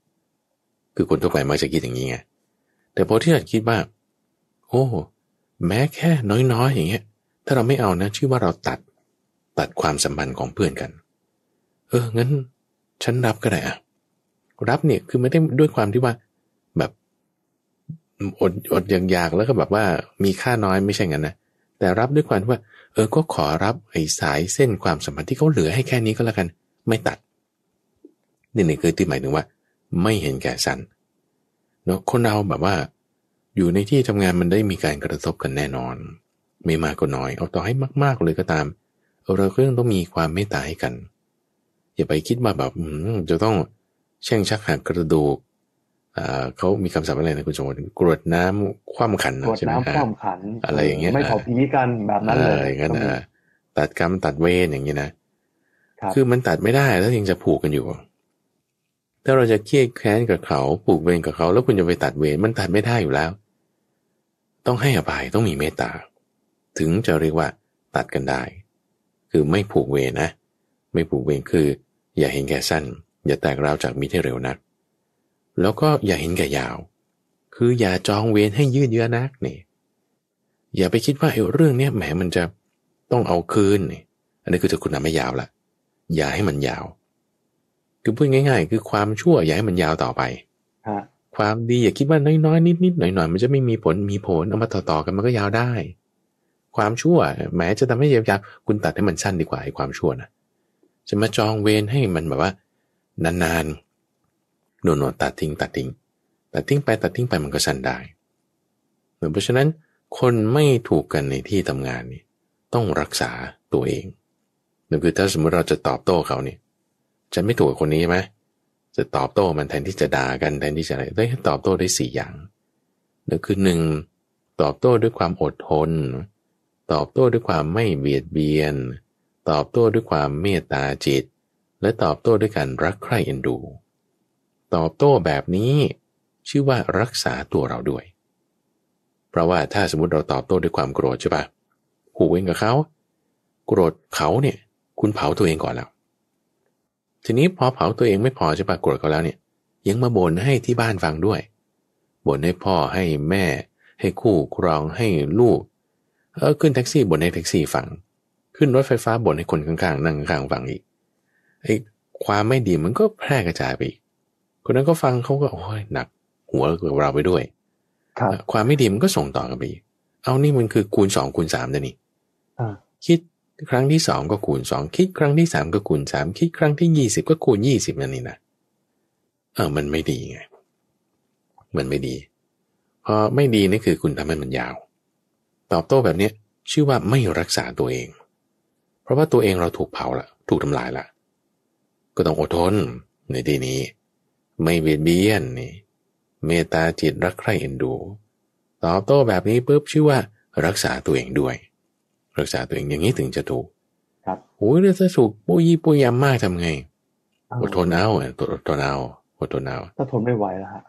คือคนทั่วไปมักจะคิดอย่างนี้ไง แต่พอที่เราคิดว่าโอ้ แม้แค่น้อยๆอย่างเงี้ย ถ้าเราไม่เอานะชื่อว่าเราตัดตัดความสัมพันธ์ของเพื่อนกัน เออ งั้นฉันรับก็ได้อะ รับเนี่ย คือไม่ได้ด้วยความที่ว่า แบบอดอดอยางยากแล้วก็แบบว่า มีค่าน้อยไม่ใช่งั้นนะ แต่รับด้วยความที่ว่า เออ ก็ขอรับไอ้สายเส้นความสัมพันธ์ที่เขาเหลือให้แค่นี้ก็แล้วกัน ไม่ตัด นี่นี่คือที่หมายถึงว่า ไม่เห็นแก่สันเนาะ คนเราแบบว่า อยู่ในที่ทำงานมันได้มีการกระทบกันแน่นอน ไม่มากก็น้อย เอาต่อให้มากๆเลยก็ตามเราก็ต้องมีความเมตตาให้กัน อย่าไปคิดว่าแบบจะต้องแช่งชักหักกระดูกเขามีคำศัพท์อะไรนะคุณชมวักรวดน้ำคว่ำขันใช่ไหมครับอะไรอย่างเงี้ยไม่ขผาผีกันแบบนั้นเลยงนะตัดกรรมตัดเวรอย่างเงี้ยนะคือมันตัดไม่ได้แล้วยังจะผูกกันอยู่ ถ้าเราจะเครียดแค้นกับเขาผูกเวรกับเขา แล้วคุณจะไปตัดเวรมันตัดไม่ได้อยู่แล้ว ต้องให้อภัยต้องมีเมตตา ถึงจะเรียกว่า ตัดกันได้คือไม่ผูกเวนะไม่ผูกเวรคือ อย่าเห็นแก่สั้น อย่าแตกราวจากมีทีให้เร็วนัก แล้วก็อย่าเห็นแก่ยาว คืออย่าจองเวรให้ยืดเยื้อนักนี่อย่าไปคิดว่าเออเรื่องเนี้ยแหมมันจะต้องเอาคืนนี่อันนี้คือจะคุณทำไม่ยาวละอย่าให้มันยาวคือพูดง่าย ๆ คือความชั่วอย่าให้มันยาวต่อไปความดีอย่าคิดว่าน้อยๆ นิดๆหน่อยๆ มันจะไม่มีผลมีผลเอามาต่อๆกันมันก็ยาวได้ความชั่วแม้จะทำให้เยยวาคุณตัดให้มันสั้นดีกว่าไอ้ความชั่วนะจะมาจองเวรให้มันแบบว่านานๆโนโนตัดทิ้งตัดทิ้งตัดทิ้งไปตัดทิ้งไปมันก็สั้นได้ เหมือนเพราะฉะนั้นคนไม่ถูกกันในที่ทำงานนี่ต้องรักษาตัวเองนั่นคือถ้าสมมติเราจะตอบโต้เขาเนี่ยจะไม่ถูกกับคนนี้ใช่ไหมจะตอบโต้มันแทนที่จะด่ากันแทนที่จะอะไรได้ตอบโต้ได้สี่อย่างนั่นคือหนึ่ง ตอบโต้ด้วยความอดทนตอบโต้ด้วยความไม่เบียดเบียน ตอบโต้ด้วยความเมตตาจิต และตอบโต้ด้วยการ รักใคร่เอ็นดู ตอบโต้แบบนี้ชื่อว่ารักษาตัวเราด้วย เพราะว่าถ้าสมมติเราตอบโต้ด้วยความโกรธใช่ปะหูเวงกับเขา โกรธเขาเนี่ยคุณเผาตัวเองก่อนแล้ว ทีนี้พอเผาตัวเองไม่พอใช่ปะโกรธเขาแล้วเนี่ย ยังมาบ่นให้ที่บ้านฟังด้วย บ่นให้พ่อให้แม่ ให้คู่ครองให้ลูกเออขึ้นแท็กซี่บ่นให้แท็กซี่ฟังขึ้น รถ ไฟฟ้าบ่นให้ คนข้างๆนั่งข้างฟังอีกไอ้ความไม่ ดี มันก็แพร่กระจายไปอีกคนนั้นก็ฟังเขาก็โอ้ยหนัก หัวกับเราไปด้วยครับความไม่ ดี มันก็ส่งต่อกันไป เอานี่มันคือคูณสองคูณสามนะนี่คิดครั้งที่สองก็ คูณสองคิด ครั้งที่สามก็คูณสามคิดครั้งที่ยี่สิบก็คูณยี่สิบนั่นนี่นะเออมันไม่ดีไง มันไม่ดีพอไม่ดีนี่คือ คุณทำให้มันยาวตอบโต้แบบนี้ชื่อว่าไม่รักษาตัวเอง เพราะว่าตัวเองเราถูกเผาละถูกทำลายละก็ต้องอดทนในที่นี้ ไม่เบียดเบียนนี่ เมตตาจิตรักใคร่เอ็นดูตอบโต้แบบนี้ปุ๊บชื่อว่ารักษาตัวเองด้วย รักษาตัวเองอย่างนี้ถึงจะถูก ครับโอ้ยถ้าสูกปุยปุยยามากทำไงอดทนเอาอดทนเอาอดทนเอาถ้าทนไม่ไหวแล้วฮะ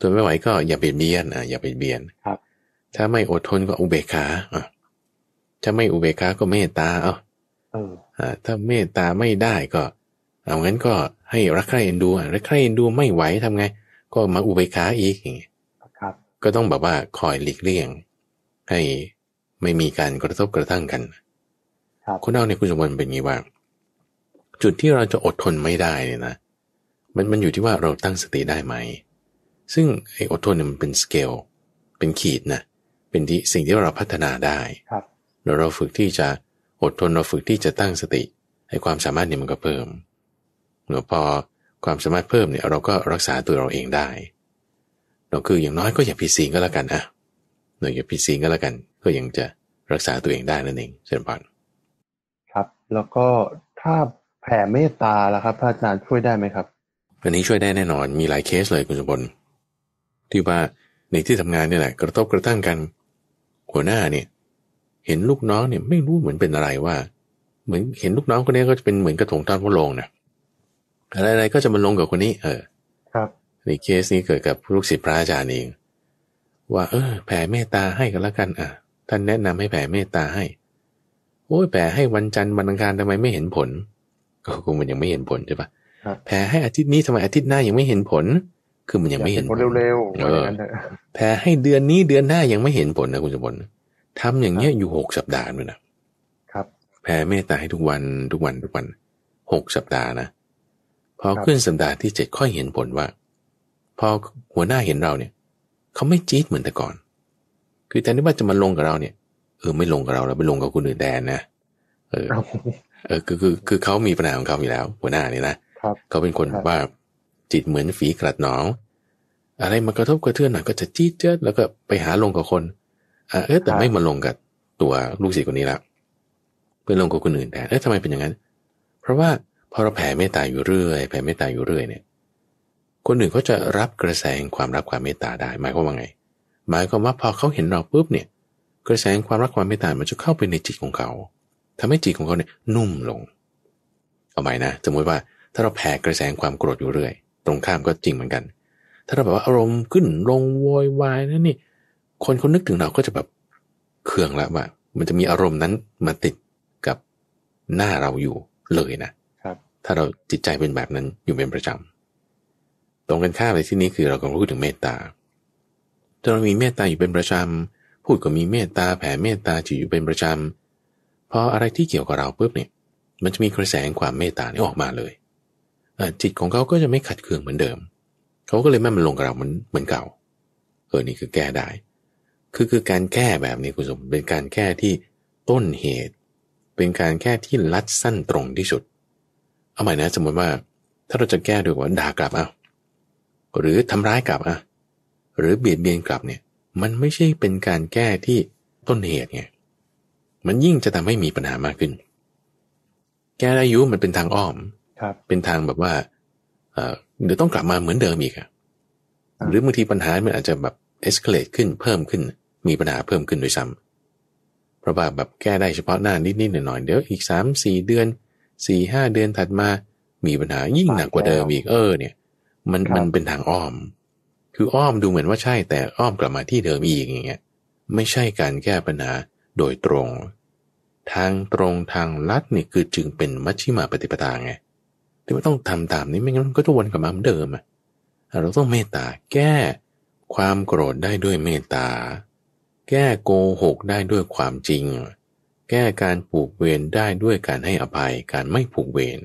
ทนไม่ไหวก็อย่าเบียดเบียนอ่ะอย่าเบียดเบียนครับถ้าไม่อดทนก็อุเบกขาอ่ะถ้าไม่อุเบกขา ก็เมตตาเอาอ่าถ้าเมตตาไม่ได้ก็เอางั้นก็ให้รักใคร่เอ็นดู รักใคร่เอ็นดูไม่ไหวทำไง ก็มาอุเบกขาอีกอย่างเงี้ยก็ต้องแบบว่าคอยหลีกเลี่ยง ให้ไม่มีการกระทบกระทั่งกันคุณเอาเนี่ยคุณสมบัติเป็นงี้ว่า จุดที่เราจะอดทนไม่ได้เนี่ยนะ มันมันอยู่ที่ว่าเราตั้งสติได้ไหม ซึ่งไอ้อดทนเนี่ยมันเป็นสเกล เป็นขีดนะเป็นที่ สิ่งที่เราพัฒนาได้ ครับเราฝึกที่จะอดทนเราฝึกที่จะตั้งสติให้ความสามารถเนี่ยมันก็เพิ่ม หนูพอความสามารถเพิ่มเนี่ย เราก็รักษาตัวเราเองได้ เราคืออย่างน้อยก็อย่าผิดศีลก็แล้วกันอะหนูอย่าผิดศีลก็แล้วกันก็ยังจะรักษาตัวเองได้นั่นเองเช่นพันครับ แล้วก็ถ้าแผ่เมตตาล่ะครับพระอาจารย์ช่วยได้ไหมครับ อันนี้ช่วยได้แน่นอน มีหลายเคสเลยคุณสมบัติที่ว่าในที่ทำงานเนี่ยแหละกระทบกระทั่งกันหัวหน้าเนี่ยเห็นลูกน้องเนี่ยไม่รู้เหมือนเป็นอะไรว่า เหมือนเห็นลูกน้องคนนี้ก็จะเป็นเหมือนกระถงต้อนพระลงนะอะไรๆก็จะมาลงกับคนนี้ เออครับนี่เคสนี้เกิดกับลูกศิษย์พระอาจารย์เอง ว่าเออแผ่เมตตาให้กันละกันอ่ะท่านแนะนำให้แผ่เมตตาให้โอ้ยแผ่ให้วันจันทร์วันอังคารทำไมไม่เห็นผลก็คงมันยังไม่เห็นผลใช่ปะแผ่ให้อาทิตย์นี้ทำไมอาทิตย์หน้ายังไม่เห็นผลคือมันยังไม่เห็นผลเร็วๆแผลให้เดือนนี้เดือนหน้ายังไม่เห็นผลนะคุณสมบัติทำอย่างเงี้ยอยู่หกสัปดาห์เลยนะ ครับแผ่เมตตาให้ทุกวันทุกวันทุกวันหกสัปดาห์นะ พอขึ้นสัปดาห์ที่เจ็ดค่อยเห็นผลว่า พอหัวหน้าเห็นเราเนี่ยเขาไม่จี๊ดเหมือนแต่ก่อน คือแทนที่ว่าจะมาลงกับเราเนี่ยเออไม่ลงกับเราแล้วไปลงกับคนอื่นแดนนะ เออ เออ คือคือคือเขามีปัญหาของเขาอยู่แล้ว หัวหน้านี่นะเขาเป็นคนว่าจิตเหมือนฝีกรัดหนอง อะไรมากระทบกระเทือนหน่อยก็จะจี้เจิดแล้วก็ไปหาลงกับคน เออแต่ไม่มาลงกับตัวลูกศิษย์คนนี้ละเป็นลงกับคนอื่นแทนเออทำไมเป็นอย่างนั้นเพราะว่าพอเราแผ่เมตตาอยู่เรื่อยแผ่เมตตาอยู่เรื่อยเนี่ยคนอื่นเขาจะรับกระแสงความรักความเมตตาได้ หมายความว่าไง หมายความว่าพอเขาเห็นเราปุ๊บเนี่ย กระแสงความรักความเมตตามันจะเข้าไปในจิตของเขา ทำให้จิตของเขาเนี่ยนุ่มลงเอาใหม่นะสมมติว่าถ้าเราแผ่กระแสงความโกรธอยู่เรื่อยตรงข้ามก็จริงเหมือนกัน ถ้าเราแบบว่าอารมณ์ขึ้นลงโวยวายนั่นนี่ คนคนนึกถึงเราก็จะแบบเครื่องละว่ามันจะมีอารมณ์นั้นมาติดกับหน้าเราอยู่เลยนะครับถ้าเราจิตใจเป็นแบบนั้นอยู่เป็นประจำ ตรงกันข้ามในที่นี้คือเรากำลังพูดถึงเมตตาถ้าเรามีเมตตาอยู่เป็นประจำ พูดก็มีเมตตาแผ่เมตตาจิตอยู่เป็นประจำ พออะไรที่เกี่ยวกับเราปุ๊บเนี่ย มันจะมีกระแสงความเมตตานี่ออกมาเลยจิตของเขาก็จะไม่ขัดเคืองเหมือนเดิม เขาก็เลยไม่มันลงกับเราเหมือนเหมือนเก่า เออนี่คือแก้ได้ คือคือการแก้แบบนี้คุณสม เป็นการแก้ที่ต้นเหตุ เป็นการแก้ที่รัดสั้นตรงที่สุด เอาใหม่นะ สมมติว่าถ้าเราจะแก้ด้วยว่าด่ากลับเอาหรือทำร้ายกลับอ่ะหรือเบียดเบียนกลับเนี่ย มันไม่ใช่เป็นการแก้ที่ต้นเหตุไง มันยิ่งจะทำให้มีปัญหามากขึ้น แก้อายุมันเป็นทางอ้อมเป็นทางแบบว่าเดี๋ยวต้องกลับมาเหมือนเดิมอีกอะหรือบางทีปัญหา มันอาจจะแบบเอ็กซ์เคเลตขึ้นเพิ่มขึ้น มีปัญหาเพิ่มขึ้นด้วยซ้ำเพราะว่าแบบแก้ได้เฉพาะหน้านิดๆหน่อยๆเดี๋ยวอีกสามสี่เดือนสี่ห้าเดือนถัดมา มีปัญหายิ่งหนักกว่าเดิมอีกเออเนี่ย มันมันเป็นทางอ้อม คืออ้อมดูเหมือนว่าใช่แต่อ้อมกลับมาที่เดิมอีกอย่างเงี้ย ไม่ใช่การแก้ปัญหาโดยตรง ทางตรงทางลัดนี่คือจึงเป็นมัชชิมาปฏิปทาไงที่ว่าต้องทำตามนี้ไม่งั้นก็จะวนกลับมาเหมือนเดิมอะเราต้องเมตตาแก้ความโกรธได้ด้วยเมตตาแก้โกหกได้ด้วยความจริง แก้การผูกเวรได้ด้วยการให้อภัย การไม่ผูกเวร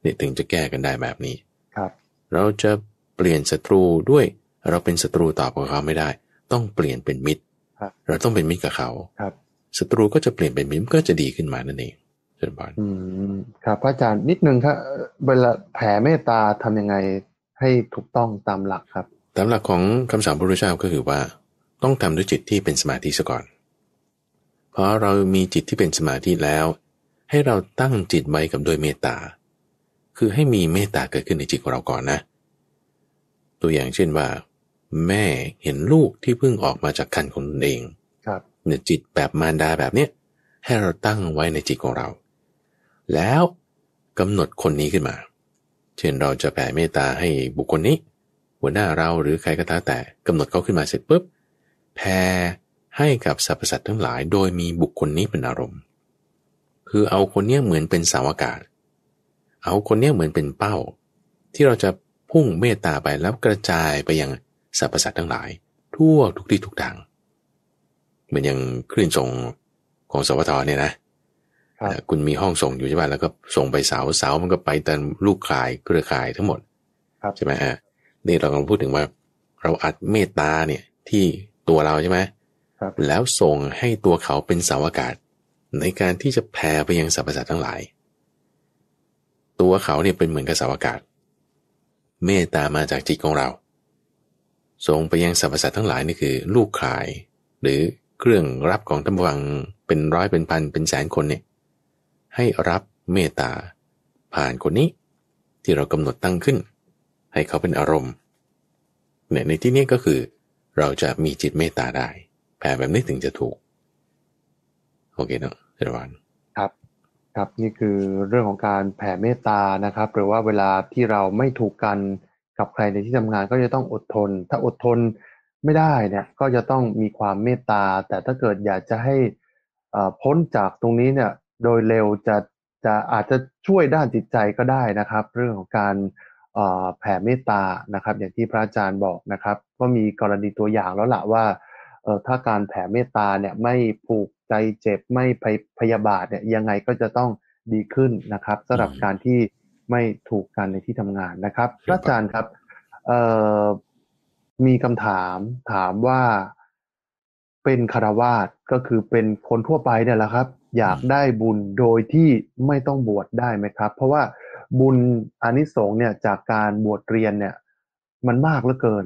เนี่ยถึงจะแก้กันได้แบบนี้ครับ เราจะเปลี่ยนศัตรูด้วย เราเป็นศัตรูต่อกับเขาไม่ได้ ต้องเปลี่ยนเป็นมิตรเราต้องเป็นมิตรกับเขาศัตรูก็จะเปลี่ยนเป็นมิตรก็จะดีขึ้นมานั่นเองเจิญพรอืมครับพระอาจารย์นิดนึงครับเวลาแผ่เมตตาทํำยังไงให้ถูกต้องตามหลักครับ ตามหลักของคำสอนพระพุทธเจ้าก็คือว่า ต้องทำด้วยจิตที่เป็นสมาธิซะก่อนเพราะเรามีจิตที่เป็นสมาธิแล้ว ให้เราตั้งจิตไว้กับด้วยเมตตา คือให้มีเมตตาเกิดขึ้นในจิตของเราก่อนนะ ตัวอย่างเช่นว่า แม่เห็นลูกที่เพิ่งออกมาจากคันของตนเองเนี่ยจิตแบบมารดาแบบเนี้ยให้เราตั้งไว้ในจิตของเราแล้วกำหนดคนนี้ขึ้นมา เช่นเราจะแผ่เมตตาให้บุคคลนี้ หัวหน้าเราหรือใครก็ตามแต่กำหนดเขาขึ้นมาเสร็จปุ๊บแผ่ให้กับสรรพสัตว์ทั้งหลาย โดยมีบุคคลนี้เป็นอารมณ์ คือเอาคนนี้เหมือนเป็นสาวกาศ เอาคนนี้เหมือนเป็นเป้า ที่เราจะพุ่งเมตตาไปแล้วกระจายไปยังสรรพสัตว์ทั้งหลายทั่วทุกที่ทุกทางเหมือนอย่างคลื่นส่งของสวทเนี่ยนะคุณมีห้องส่งอยู่ใช่ไหมแล้วก็ส่งไปเสาเสามันก็ไปแต่ลูกข่ายเครือข่ายทั้งหมดใช่ไหมฮะ นี่เรากำลังพูดถึงว่า เราอัดเมตตาเนี่ยที่ตัวเราใช่ไหมแล้วส่งให้ตัวเขาเป็นเสาอากาศ ในการที่จะแผ่ไปยังสรรพสัตว์ทั้งหลาย ตัวเขาเนี่ยเป็นเหมือนกับเสาอากาศ เมตตามาจากจิตของเรา ส่งไปยังสรรพสัตว์ทั้งหลายนี่คือ ลูกข่าย หรือเครื่องรับของทั้งวังเป็นร้อยเป็นพันเป็นแสนคนเนี่ยให้รับเมตตาผ่านคนนี้ที่เรากำหนดตั้งขึ้นให้เขาเป็นอารมณ์เนี่ยในที่นี้ก็คือเราจะมีจิตเมตตาได้ แผ่แบบนี้ถึงจะถูกโอเคเนาะเจรวันครับ ครับนี่คือเรื่องของการแผ่เมตตานะครับ หรือว่าเวลาที่เราไม่ถูกกันกับใครในที่ทำงาน ก็จะต้องอดทน ถ้าอดทนไม่ได้เนี่ยก็จะต้องมีความเมตตาแต่ถ้าเกิดอยากจะให้พ้นจากตรงนี้เนี่ยโดยเร็วจะจะอาจจะช่วยด้านจิตใจก็ได้นะครับ เรื่องของการแผ่เมตตานะครับ อย่างที่พระอาจารย์บอกนะครับ ก็มีกรณีตัวอย่างแล้วละว่าถ้าการแผ่เมตตาเนี่ยไม่ผูกใจเจ็บไม่พยาบาทเนี่ยยังไงก็จะต้องดีขึ้นนะครับสำหรับการที่ไม่ถูกกันในที่ทำงานนะครับ พระอาจารย์ครับมีคำถามถามว่าเป็นคารวาสก็คือเป็นคนทั่วไปเนี่ยแหละครับอยากได้บุญโดยที่ไม่ต้องบวชได้ไหมครับ เพราะว่าบุญอานิสงส์เนี่ย จากการบวชเรียนเนี่ย มันมากเหลือเกิน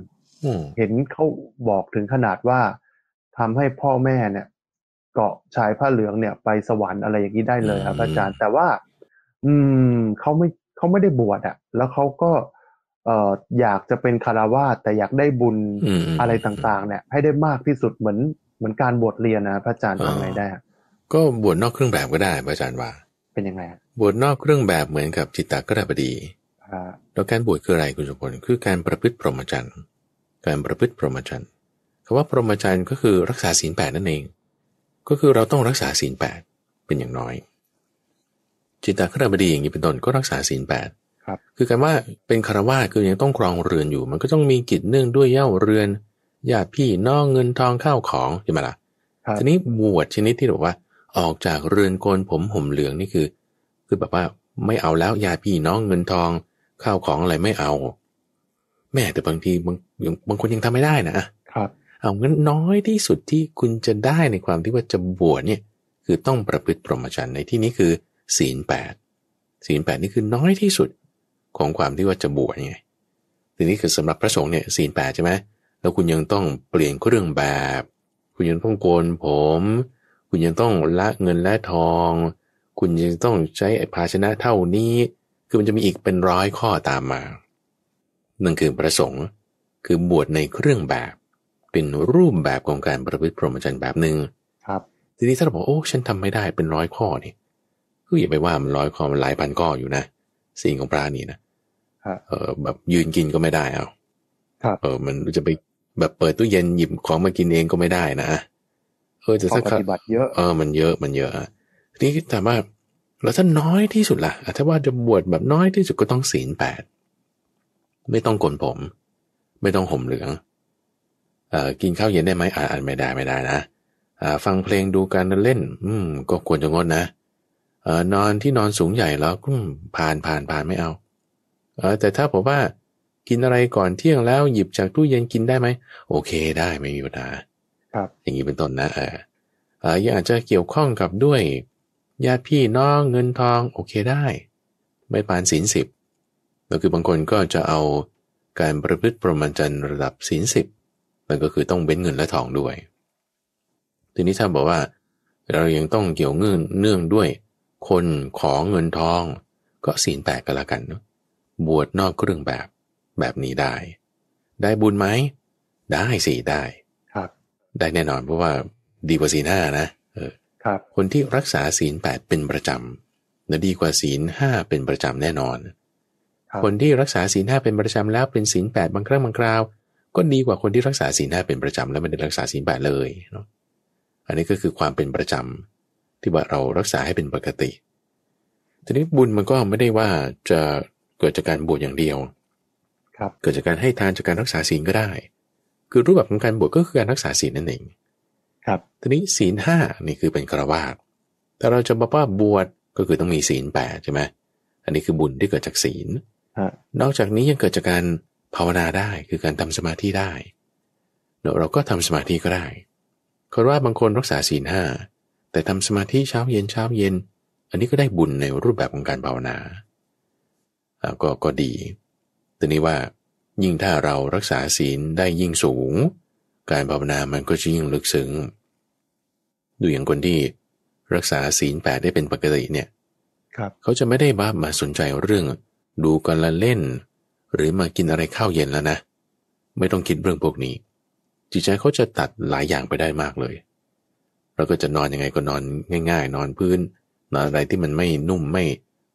เห็นเขาบอกถึงขนาดว่าทำให้พ่อแม่เนี่ย เกาะชายผ้าเหลืองเนี่ย ไปสวรรค์อะไรอย่างนี้ได้เลยครับอาจารย์แต่ว่า อืมเขาไม่เขาไม่ได้บวชอะแล้วเขาก็เอ่ออยากจะเป็นคารวาสแต่อยากได้บุญอะไรต่าง ๆ เนี่ย ให้ได้มากที่สุดเหมือนเหมือนการบวชเรียนนะพระอาจารย์ทำไงได้ครับก็บวชนอกเครื่องแบบก็ได้พระอาจารย์ว่าเป็นยังไงบวชนอกเครื่องแบบเหมือนกับจิตตกระบดีแล้วการบวชคืออะไรคุณสมพลคือการประพฤติพรหมจรรย์การประพฤติพรหมจรรย์คำว่าพรหมจรรย์ก็คือรักษาศีลแปดนั่นเองก็คือเราต้องรักษาศีลแปดเป็นอย่างน้อยจิตตกระบดีอย่างนี้เป็นต้นก็รักษาศีลแปดครับคือการว่าเป็นคารวาคือยังต้องครองเรือนอยู่ มันก็ต้องมีกิจเนื่องด้วยเย่าเรือนญาติพี่น้องเงินทองข้าวของใช่ไหมล่ะทีนี้บวชชนิดที่บอกว่าออกจากเรือนโกนผมห่มเหลืองนี่คือ คือแบบว่าไม่เอาแล้ว ยาพี่น้องเงินทองข้าวของอะไรไม่เอา แม่แต่บางทีบางบางคนยังทำไม่ได้นะครับ เอางั้นน้อยที่สุดที่คุณจะได้ในความที่ว่าจะบวชเนี่ย คือต้องประพฤติปรมจั์ในที่นี้คือ ศีลแปดศีลแปดนี่คือน้อยที่สุดของความที่ว่าจะบวชไงทีนี้คือสำหรับพระสงฆ์เนี่ยศีลแปดใช่ไหมแล้วคุณยังต้องเปลี่ยนเครื่องแบบ คุณยังต้องโกนผมคุณยังต้องละเงินและทอง คุณยังต้องใช้ภาชนะเท่านี้ คือมันจะมีอีกเป็นร้อยข้อตามมา นั่นคือประสงค์ คือบวชในเครื่องแบบ เป็นรูปแบบของการประพฤติพรหมจรรย์แบบหนึง่งครับ ทีนี้ถ้าเราบอกโอ้ ฉันทำไม่ได้เป็นร้อยข้อนี่ก็อย่าไปว่ามันร้อยข้อ มันหลายพันข้ออยู่นะ สิ่งของพระนี่นะเออแบบยืนกินก็ไม่ได้เอาครับเออมันจะไปแบบเปิดตู้เย็นหยิบของมากินเองก็ไม่ได้นะเออแต่ถ้าปฏิบัติเยอะเออมันเยอะมันเยอะนี่แต่ว่าแล้วถ้าน้อยที่สุดล่ะถ้าว่าจะบวชแบบน้อยที่สุดก็ต้องศีลแปด ไม่ต้องโกนผม ไม่ต้องห่มเหลืองเอ่อกินข้าวเย็นได้ไหมอ่านไม่ได้ไม่ได้นะอ่า ฟังเพลงดูการเล่น อืม ก็ควรจะงดนะเออนอนที่นอนสูงใหญ่แล้วก็ผ่านผ่านผ่านไม่เอา เออแต่ถ้าผมว่ากินอะไรก่อนเที่ยงแล้วหยิบจากตู้เย็นกินได้ไหมโอเค ได้ไม่มีปัญหาครับอย่างนี้เป็นต้นนะเออเออยังอาจจะเกี่ยวข้องกับด้วย ญาติพี่น้องเงินทองโอเคได้ ไม่ปานศีลสิบก็คือบางคนก็จะเอาการประพฤติประมาจันระดับศีลสิบ มันก็คือต้องเบ้นเงินและทองด้วย ทีนี้ถ้าบอกว่าเรายังต้องเกี่ยวเงื่อนเนื่องด้วยคนของเงินทองก็ศีลแปดก็แล้วกัน บวชนอกเครื่องแบบแบบนี้ได้ ได้บุญไหมได้สิได้ได้แน่นอน เพราะว่า ดีกว่าศีลห้านะครับคนที่รักษาศีลแปดเป็นประจำนะดีกว่าศีลห้าเป็นประจำแน่นอน คนที่รักษาศีลห้าเป็นประจำแล้ว เป็นศีลแปดบางครั้งบางคราวก็ดีกว่าคนที่รักษาศีลห้าเป็นประจำแล้วไม่ได้รักษาศีลแปดเลยเนาะอันนี้ก็คือความเป็นประจำที่ว่าเรารักษาให้เป็นปกติ ทีนี้บุญมันก็ไม่ได้ว่าจะเกิดจากการบวชอย่างเดียว ครับเกิดจากการให้ทานจากการรักษาศีลก็ได้คือรูปแบบของการบวชก็คือการรักษาศีลนั่นเองครับ ทีนี้ศีลห้านี่คือเป็นครวาสแต่เราจะบอกว่าบวชก็คือต้องมีศีลแปดใช่ไหมอันนี้คือบุญที่เกิดจากศีลนอกจากนี้ยังเกิดจากการภาวนาได้คือการทำสมาธิได้เราก็ทำสมาธิก็ได้คนว่าบางคนรักษาศีลห้าแต่ทำสมาธิเช้าเย็นเช้าเย็น อันนี้ก็ได้บุญในรูปแบบของการภาวนาก็ก็ดีทีนี้ว่ายิ่งถ้าเรารักษาศีลได้ยิ่งสูงการภาวนามันก็จะยิ่งลึกซึ้งดูอย่างคนที่รักษาศีลแปดได้เป็นปกติเนี่ยเขาจะไม่ได้บ้ามาสนใจเรื่องดูกันละเล่นหรือมากินอะไรข้าวเย็นแล้วนะ ไม่ต้องคิดเรื่องพวกนี้ จิตใจเขาจะตัดหลายอย่างไปได้มากเลย เราก็จะนอนยังไงก็นอนง่าย ๆ นอนพื้น นอนอะไรที่มันไม่นุ่มไม่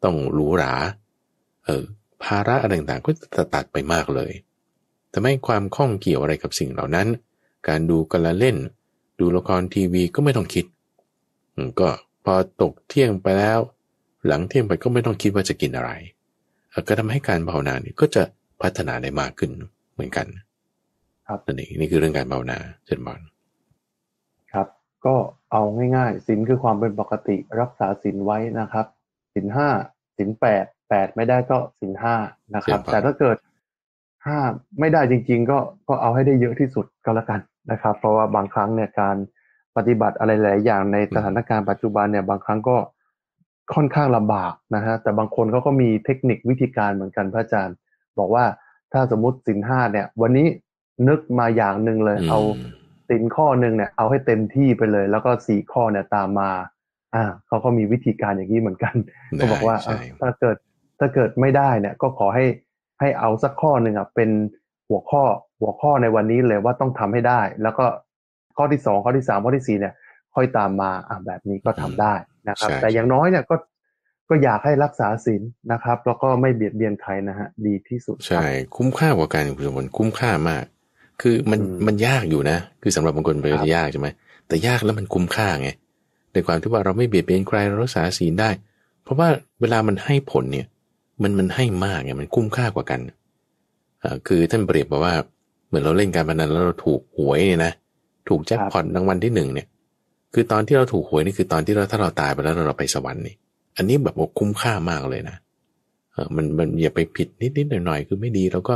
ต้องหรูหราเออภาระอะไรต่างๆก็จะตัดไปมากเลย ทำให้ความข้องเกี่ยวอะไรกับสิ่งเหล่านั้น การดูกละเล่น ดูละครทีวีก็ไม่ต้องคิดก็พอตกเที่ยงไปแล้ว หลังเที่ยงไปก็ไม่ต้องคิดว่าจะกินอะไร ก็ทำให้การภาวนาเนี่ยก็จะพัฒนาได้มากขึ้นเหมือนกัน ครับนั่นนี่คือเรื่องการภาวนาเช่นบอลครับ ก็เอาง่ายๆ สินคือความเป็นปกติรักษาสินไว้นะครับ สินห้า สินแปดแปดไม่ได้ก็สินห้านะครับ แต่ถ้าเกิดห้าไม่ได้จริง ๆ ก็ก็เอาให้ได้เยอะที่สุดก็แล้วกันนะครับ เพราะว่าบางครั้งเนี่ยการปฏิบัติอะไรหลายอย่างในสถานการณ์ปัจจุบันเนี่ยบางครั้งก็ค่อนข้างลำบากนะฮะแต่บางคนเขาก็มีเทคนิควิธีการเหมือนกันพระอาจารย์ บอกว่าถ้าสมมติสินห้าเนี่ย วันนี้นึกมาอย่างหนึ่งเลย เอาสินข้อหนึ่งเนี่ย เอาให้เต็มที่ไปเลย แล้วก็สี่ข้อเนี่ยตามมาอ่าเขาก็มีวิธีการอย่างนี้เหมือนกันเขาบอกว่าถ้าเกิดถ้าเกิดไม่ได้เนี่ยก็ขอให้ให้เอาสักข้อหนึ่งอ่ะเป็นหัวข้อหัวข้อในวันนี้เลยว่าต้องทำให้ได้ แล้วก็ข้อที่สองข้อที่สามข้อที่สี่เนี่ย ค่อยตามมาอ่าแบบนี้ก็ทำได้นะครับ แต่อย่างน้อยเนี่ยก็ก็อยากให้รักษาศีลนะครับ แล้วก็ไม่เบียดเบียนใครนะฮะดีที่สุด ใช่คุ้มค่ากว่าการคุณสมบัติคุ้มค่ามาก คือมันมันยากอยู่นะ คือสำหรับบางคนเป็นจะยากใช่ไหมแต่ยากแล้วมันคุ้มค่าไงในความที่ว่าเราไม่เบียดเบียนใครเรารักษาศีลได้ เพราะว่าเวลามันให้ผลเนี่ยมันมันให้มากไงมันคุ้มค่ากว่ากันคือท่านเปรียบบอกว่าเหมือนเราเล่นการพนันแล้วเราถูกหวยเนี่ยนะถูกแจ็คพอตรางวัลที่หนึ่งเนี่ย คือตอนที่เราถูกหวยนี่คือตอนที่เราถ้าเราตายไปแล้วเราไปสวรรค์นี่ อันนี้แบบคุ้มค่ามากเลยนะ เออมันมันอย่าไปผิดนิดนิดหน่อยหน่อยคือไม่ดีเราก็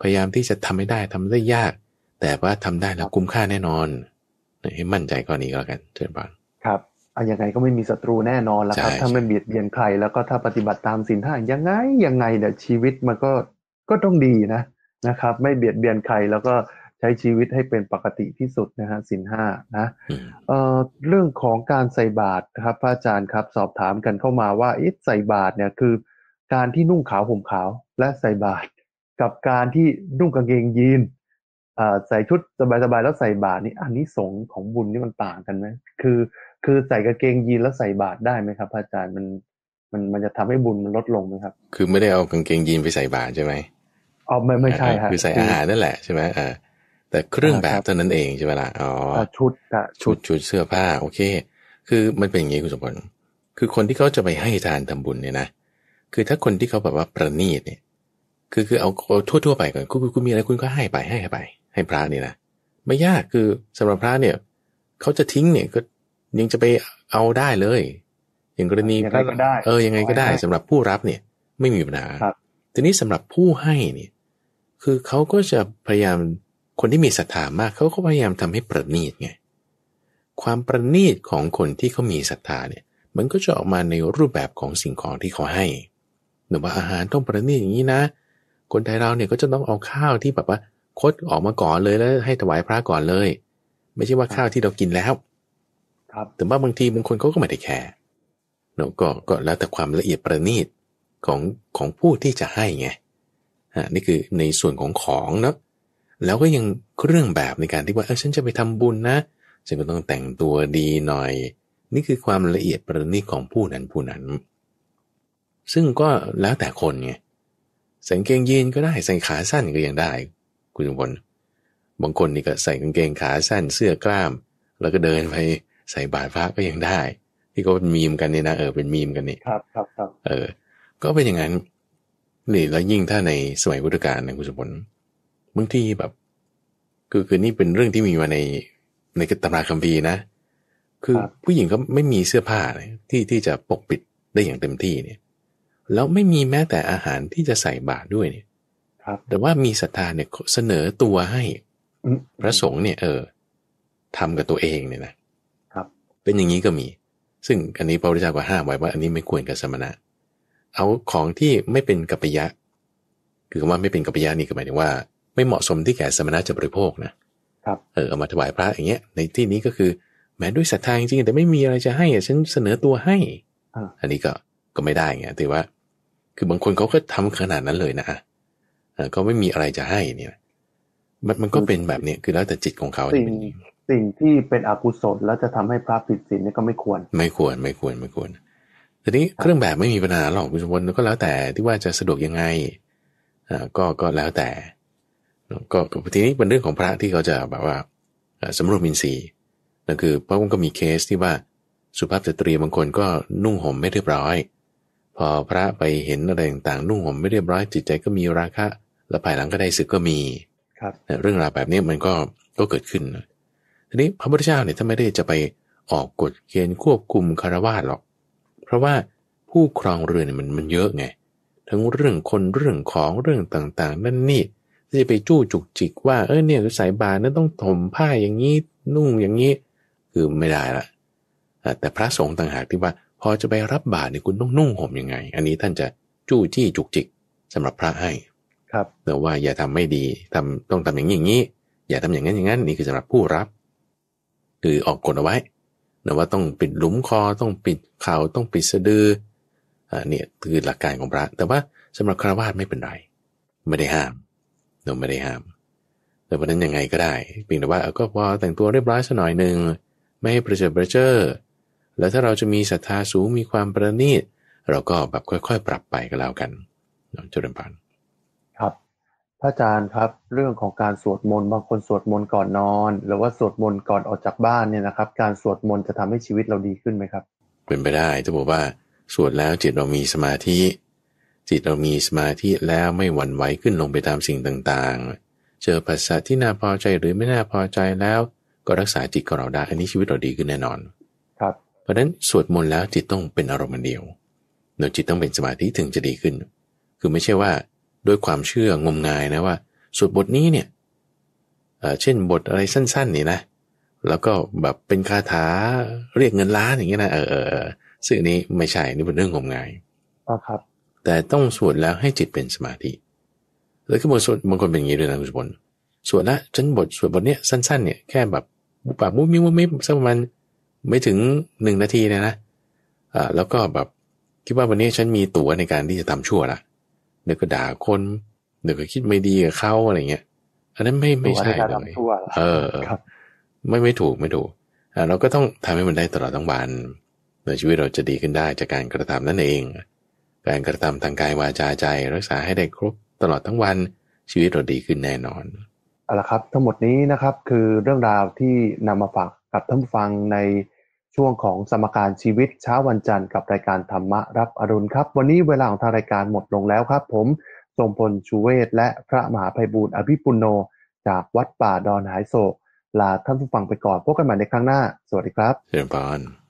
พยายามที่จะทำให้ได้ ทำได้ยาก แต่ว่าทำได้แล้วคุ้มค่าแน่นอนให้มั่นใจก้อนนี้ก็แล้วกันเชิญบานอะยังไงก็ไม่มีศัตรูแน่นอนแล้วครับ ถ้าไม่เบียดเบียนใคร แล้วก็ถ้าปฏิบัติตามศีลห้ายังไงยังไงเนี่ยชีวิตมันก็ก็ต้องดีนะนะครับ ไม่เบียดเบียนใคร แล้วก็ใช้ชีวิตให้เป็นปกติที่สุดนะฮะสินห้านะเอ่อเรื่องของการใส่บาตรครับพระอาจารย์ครับ สอบถามกันเข้ามาว่าอิใส่บาตรเนี่ยคือการที่นุ่งขาว ห่มขาว และใส่บาตรกับการที่นุ่งกางเกงยีนใส่ชุดสบายๆแล้วใส่บาตรนี่อันนี้สงของบุญนี่มันต่างกันไหมคือคือใส่กางเกงยีนแล้วใส่บาตรได้ไหมครับอาจารย์มันมันมันจะทำให้บุญมันลดลงไหมครับ คือไม่ได้เอากางเกงยีนไปใส่บาตรใช่ไหมอ๋อไม่ไม่ใช่ครับคือใส่อาหารนั่นแหละใช่ไหมอ่าแต่เครื่องแบบเท่านั้นเองใช่ไหมล่ะอ๋อชุดชุดชุดเสื้อผ้าโอเค คือมันเป็นอย่างนี้คุณสมพลคือคนที่เขาจะไปให้ทานทำบุญเนี่ยนะคือถ้าคนที่เขาแบบว่าประณีตเนี่ยคือคือเอาทั่วทั่วไปก่อนคุณคุณมีอะไรคุณก็ให้ไปให้ไป ให้พระนี่นะไม่ยากคือสำหรับพระเนี่ยเขาจะทิ้งเนี่ยก็ยังจะไปเอาได้เลย อย่างกรณีเออยังไงก็ได้ สำหรับผู้รับเนี่ย ไม่มีปัญหาทีนี้สำหรับผู้ให้เนี่ย คือเขาก็จะพยายามคนที่มีศรัทธามาก เขาก็พยายามทำให้ประณีตไง ความประณีตของคนที่เขามีศรัทธาเนี่ย มันก็จะออกมาในรูปแบบของสิ่งของที่เขาให้หรือว่าอาหารต้องประณีตอย่างนี้นะ คนไทยเราเนี่ยก็จะต้องเอาข้าวที่แบบว่าคดออกมาก่อนเลยแล้วให้ถวายพระก่อนเลย ไม่ใช่ว่าข้าวที่เรากินแล้วถึงว่าบางทีบางคนเขาก็ไม่ได้แคร์เนาะก็ก็แล้วแต่ความละเอียดประณีตของของผู้ที่จะให้ไงอ่านี่คือในส่วนของของเนาะแล้วก็ยังเครื่องแบบในการที่ว่าเออฉันจะไปทำบุญนะฉันก็ต้องแต่งตัวดีหน่อย นี่คือความละเอียดประณีตของผู้นั้นผู้นั้น ซึ่งก็แล้วแต่คนไง ใส่กางเกงยีนก็ได้ใส่ขาสั้นก็ยังได้ คุณบลบางคนนี่ก็ใส่กางเกงขาสั้นเสื้อกล้าม แล้วก็เดินไปใส่บาตรพระก็ยังได้ที่ก็มีมกันนี่นะเออเป็นมีมกันนี่ครับครับครับเออ ก็เป็นอย่างนั้น นี่แล้วยิ่งถ้าในสมัยพุทธกาลนะคุณสมบุญบางทีแบบคือคือนี่เป็นเรื่องที่มีมาในในตำราคัมภีร์นะ คือผู้หญิงก็ไม่มีเสื้อผ้าที่ที่จะปกปิดได้อย่างเต็มที่เนี่ยแล้วไม่มีแม้แต่อาหารที่จะใส่บาตรด้วยเนี่ย ครับ แต่ว่ามีศรัทธาเนี่ยเสนอตัวให้ พระสงฆ์เนี่ย เออทำกับตัวเองเนี่ยนะเป็นอย่างนี้ก็มี ซึ่งอันนี้พระพุทธเจ้าก็ห้ามไว้ว่าอันนี้ไม่ควรกับสมณะ เอาของที่ไม่เป็นกัปยะ คือคำว่าไม่เป็นกัปยะนี่ก็หมายถึงว่า ไม่เหมาะสมที่แก่สมณะจะบริโภคนะครับเออเอามาถวายพระอย่างเงี้ย ในที่นี้ก็คือ แม้ด้วยศรัทธาจริงแต่ไม่มีอะไรจะให้ฉันเสนอตัวให้อันนี้ก็ก็ไม่ได้ไงถือว่า คือบางคนเขาก็ทำขนาดนั้นเลยนะก็ไม่มีอะไรจะให้เนี่ยมันมันก็เป็นแบบนี้คือแล้วแต่จิตของเขานี่ยสิ่งที่เป็นอกุศลแล้วจะทำให้พระผิดศีลนี่ก็ไม่ควร ไม่ควร ไม่ควรไม่ควรทีนี้เครื่องแบบไม่มีปัญหาหรอกคุณสมบัติก็แล้วแต่ที่ว่าจะสะดวกยังไงอ่าก็ก็แล้วแต่ ก็ทีนี้เป็นเรื่องของพระที่เขาจะแบบว่าสำรวมอินทรีย์ นั่นคือเพราะมันก็มีเคสที่ว่าสุภาพสตรีบางคนก็นุ่งห่มไม่เรียบร้อย พอพระไปเห็นอะไรต่างๆนุ่งห่มไม่เรียบร้อยจิตใจก็มีราคะ และภายหลังก็ได้สึกก็มี ครับ เรื่องราวแบบนี้มันก็ ก็เกิดขึ้นนะทีนี้พระพุทธเจ้าเนี่ยท่านไม่ได้จะไปออกกฎเกณฑ์ควบคุมคารวาสหรอก เพราะว่าผู้ครองเรือนมันมันเยอะไง ทั้งเรื่องคนเรื่องของเรื่องต่าง ๆนั่นนี่ที่จะไปจู้จุกจิกว่าเออเนี่ยสายบาตรนั้นต้องถมผ้าอย่างนี้ นุ่งอย่างนี้คือไม่ได้ละ แต่พระสงฆ์ต่างหากที่ว่าพอจะไปรับบาตรเนี่ยคุณต้องนุ่งห่มยังไง อันนี้ท่านจะจู้จี้จุกจิก สำหรับพระให้ครับแต่ว่าอย่าทำไม่ดีทำต้องทำอย่างนี้อย่างนี้ อย่าทำอย่างนั้นอย่างนั้นนี่คือสำหรับผู้รับคือออกกฎเอาไว้นะว่าต้องปิดหลุมคอ ต้องปิดเข่าต้องปิดสะดือ อ่าเนี่ยคือหลักการของพระ แต่ว่าสำหรับคราวาสไม่เป็นไร ไม่ได้ห้ามเราไม่ได้ห้าม แต่วันนั้นยังไงก็ได้เพียงแต่ว่าก็พอแต่งตัวเรียบร้อยสัหน่อยหนึ่งไม่ให้ประเจิดประเจอแล้วถ้าเราจะมีศรัทธาสูง มีความประณีต เราก็แบบค่อยๆ ปรับไปก็แล้วกันเจริญพันธ์ระอาจารย์ครับเรื่องของการสวดมนต์บางคนสวดมนต์ก่อนนอนหรือว่าสวดมนต์ก่อนออกจากบ้านเนี่ยนะครับการสวดมนต์จะทำให้ชีวิตเราดีขึ้นไหมครับ เป็นไปได้จะบอกว่าสวดแล้วจิตเรามีสมาธิ จิตเรามีสมาธิแล้วไม่หวั่นไหวขึ้นลงไปตามสิ่งต่าง ๆ เจอภาษาที่น่าพอใจหรือไม่น่าพอใจแล้ว ก็รักษาจิตของเราได้อันนี้ชีวิตเราดีขึ้นแน่นอนครับเพราะฉะนั้นสวดมนต์แล้วจิตต้องเป็นอารมณ์เดียวโดยจิตต้องเป็นสมาธิถึงจะดีขึ้น คือไม่ใช่ว่าด้วยความเชื่อ งมงายนะว่าสวดบทนี้เนี่ย เช่นบทอะไรสั้น ๆ นี่นะ แล้วก็แบบเป็นคาถาเรียกเงินล้านอย่างเงี้ยนะ เออเออสื่อนี้ไม่ใช่นี่เป็นเรื่องงมงายอ๋อครับ แต่ต้องสวดแล้วให้จิตเป็นสมาธิแล้วก็บทสวดบางคนเป็นอย่างนี้ด้วยนะคุณสมบัติสวดละฉันบทสวดบทเนี้ยสั้นๆ เนี่ยแค่แบบบุปผามุมิวมิสักประมาณไม่ถึงหนึ่งนาทีนะนะอ่าแล้วก็แบบคิดว่าวันนี้ฉันมีตั๋วในการที่จะทำชั่วละเดี๋ยวก็ด่าคนเดี๋ยวก็คิดไม่ดีกับเขาอะไรเงี้ยอันนั้นไม่ไม่ใช่เลยเออไม่ไม่ถูกไม่ถูกอ่าเราก็ต้องทำให้มันได้ตลอดทั้งวันในชีวิตเราจะดีขึ้นได้ จากการกระทำนั่นเอง การกระทำทางกายวาจาใจรักษาให้ได้ครบตลอดทั้งวันชีวิตเราดีขึ้นแน่นอน เอาละครับ ทั้งหมดนี้นะครับคือเรื่องราวที่นำมาฝากกับท่านฟังในช่วงของสมการชีวิตเช้าวันจันทร์กับรายการธรรมะ รับอรุณครับ วันนี้เวลาของทางรายการหมดลงแล้วครับ ผมทรงพลชูเวศและพระมหาภัยบูรณ์อภิปุโน จากวัดป่า ดอนหายโศกลาท่านผู้ฟังไปก่อนพบกันใหม่ในครั้งหน้า สวัสดีครับเชิญพาน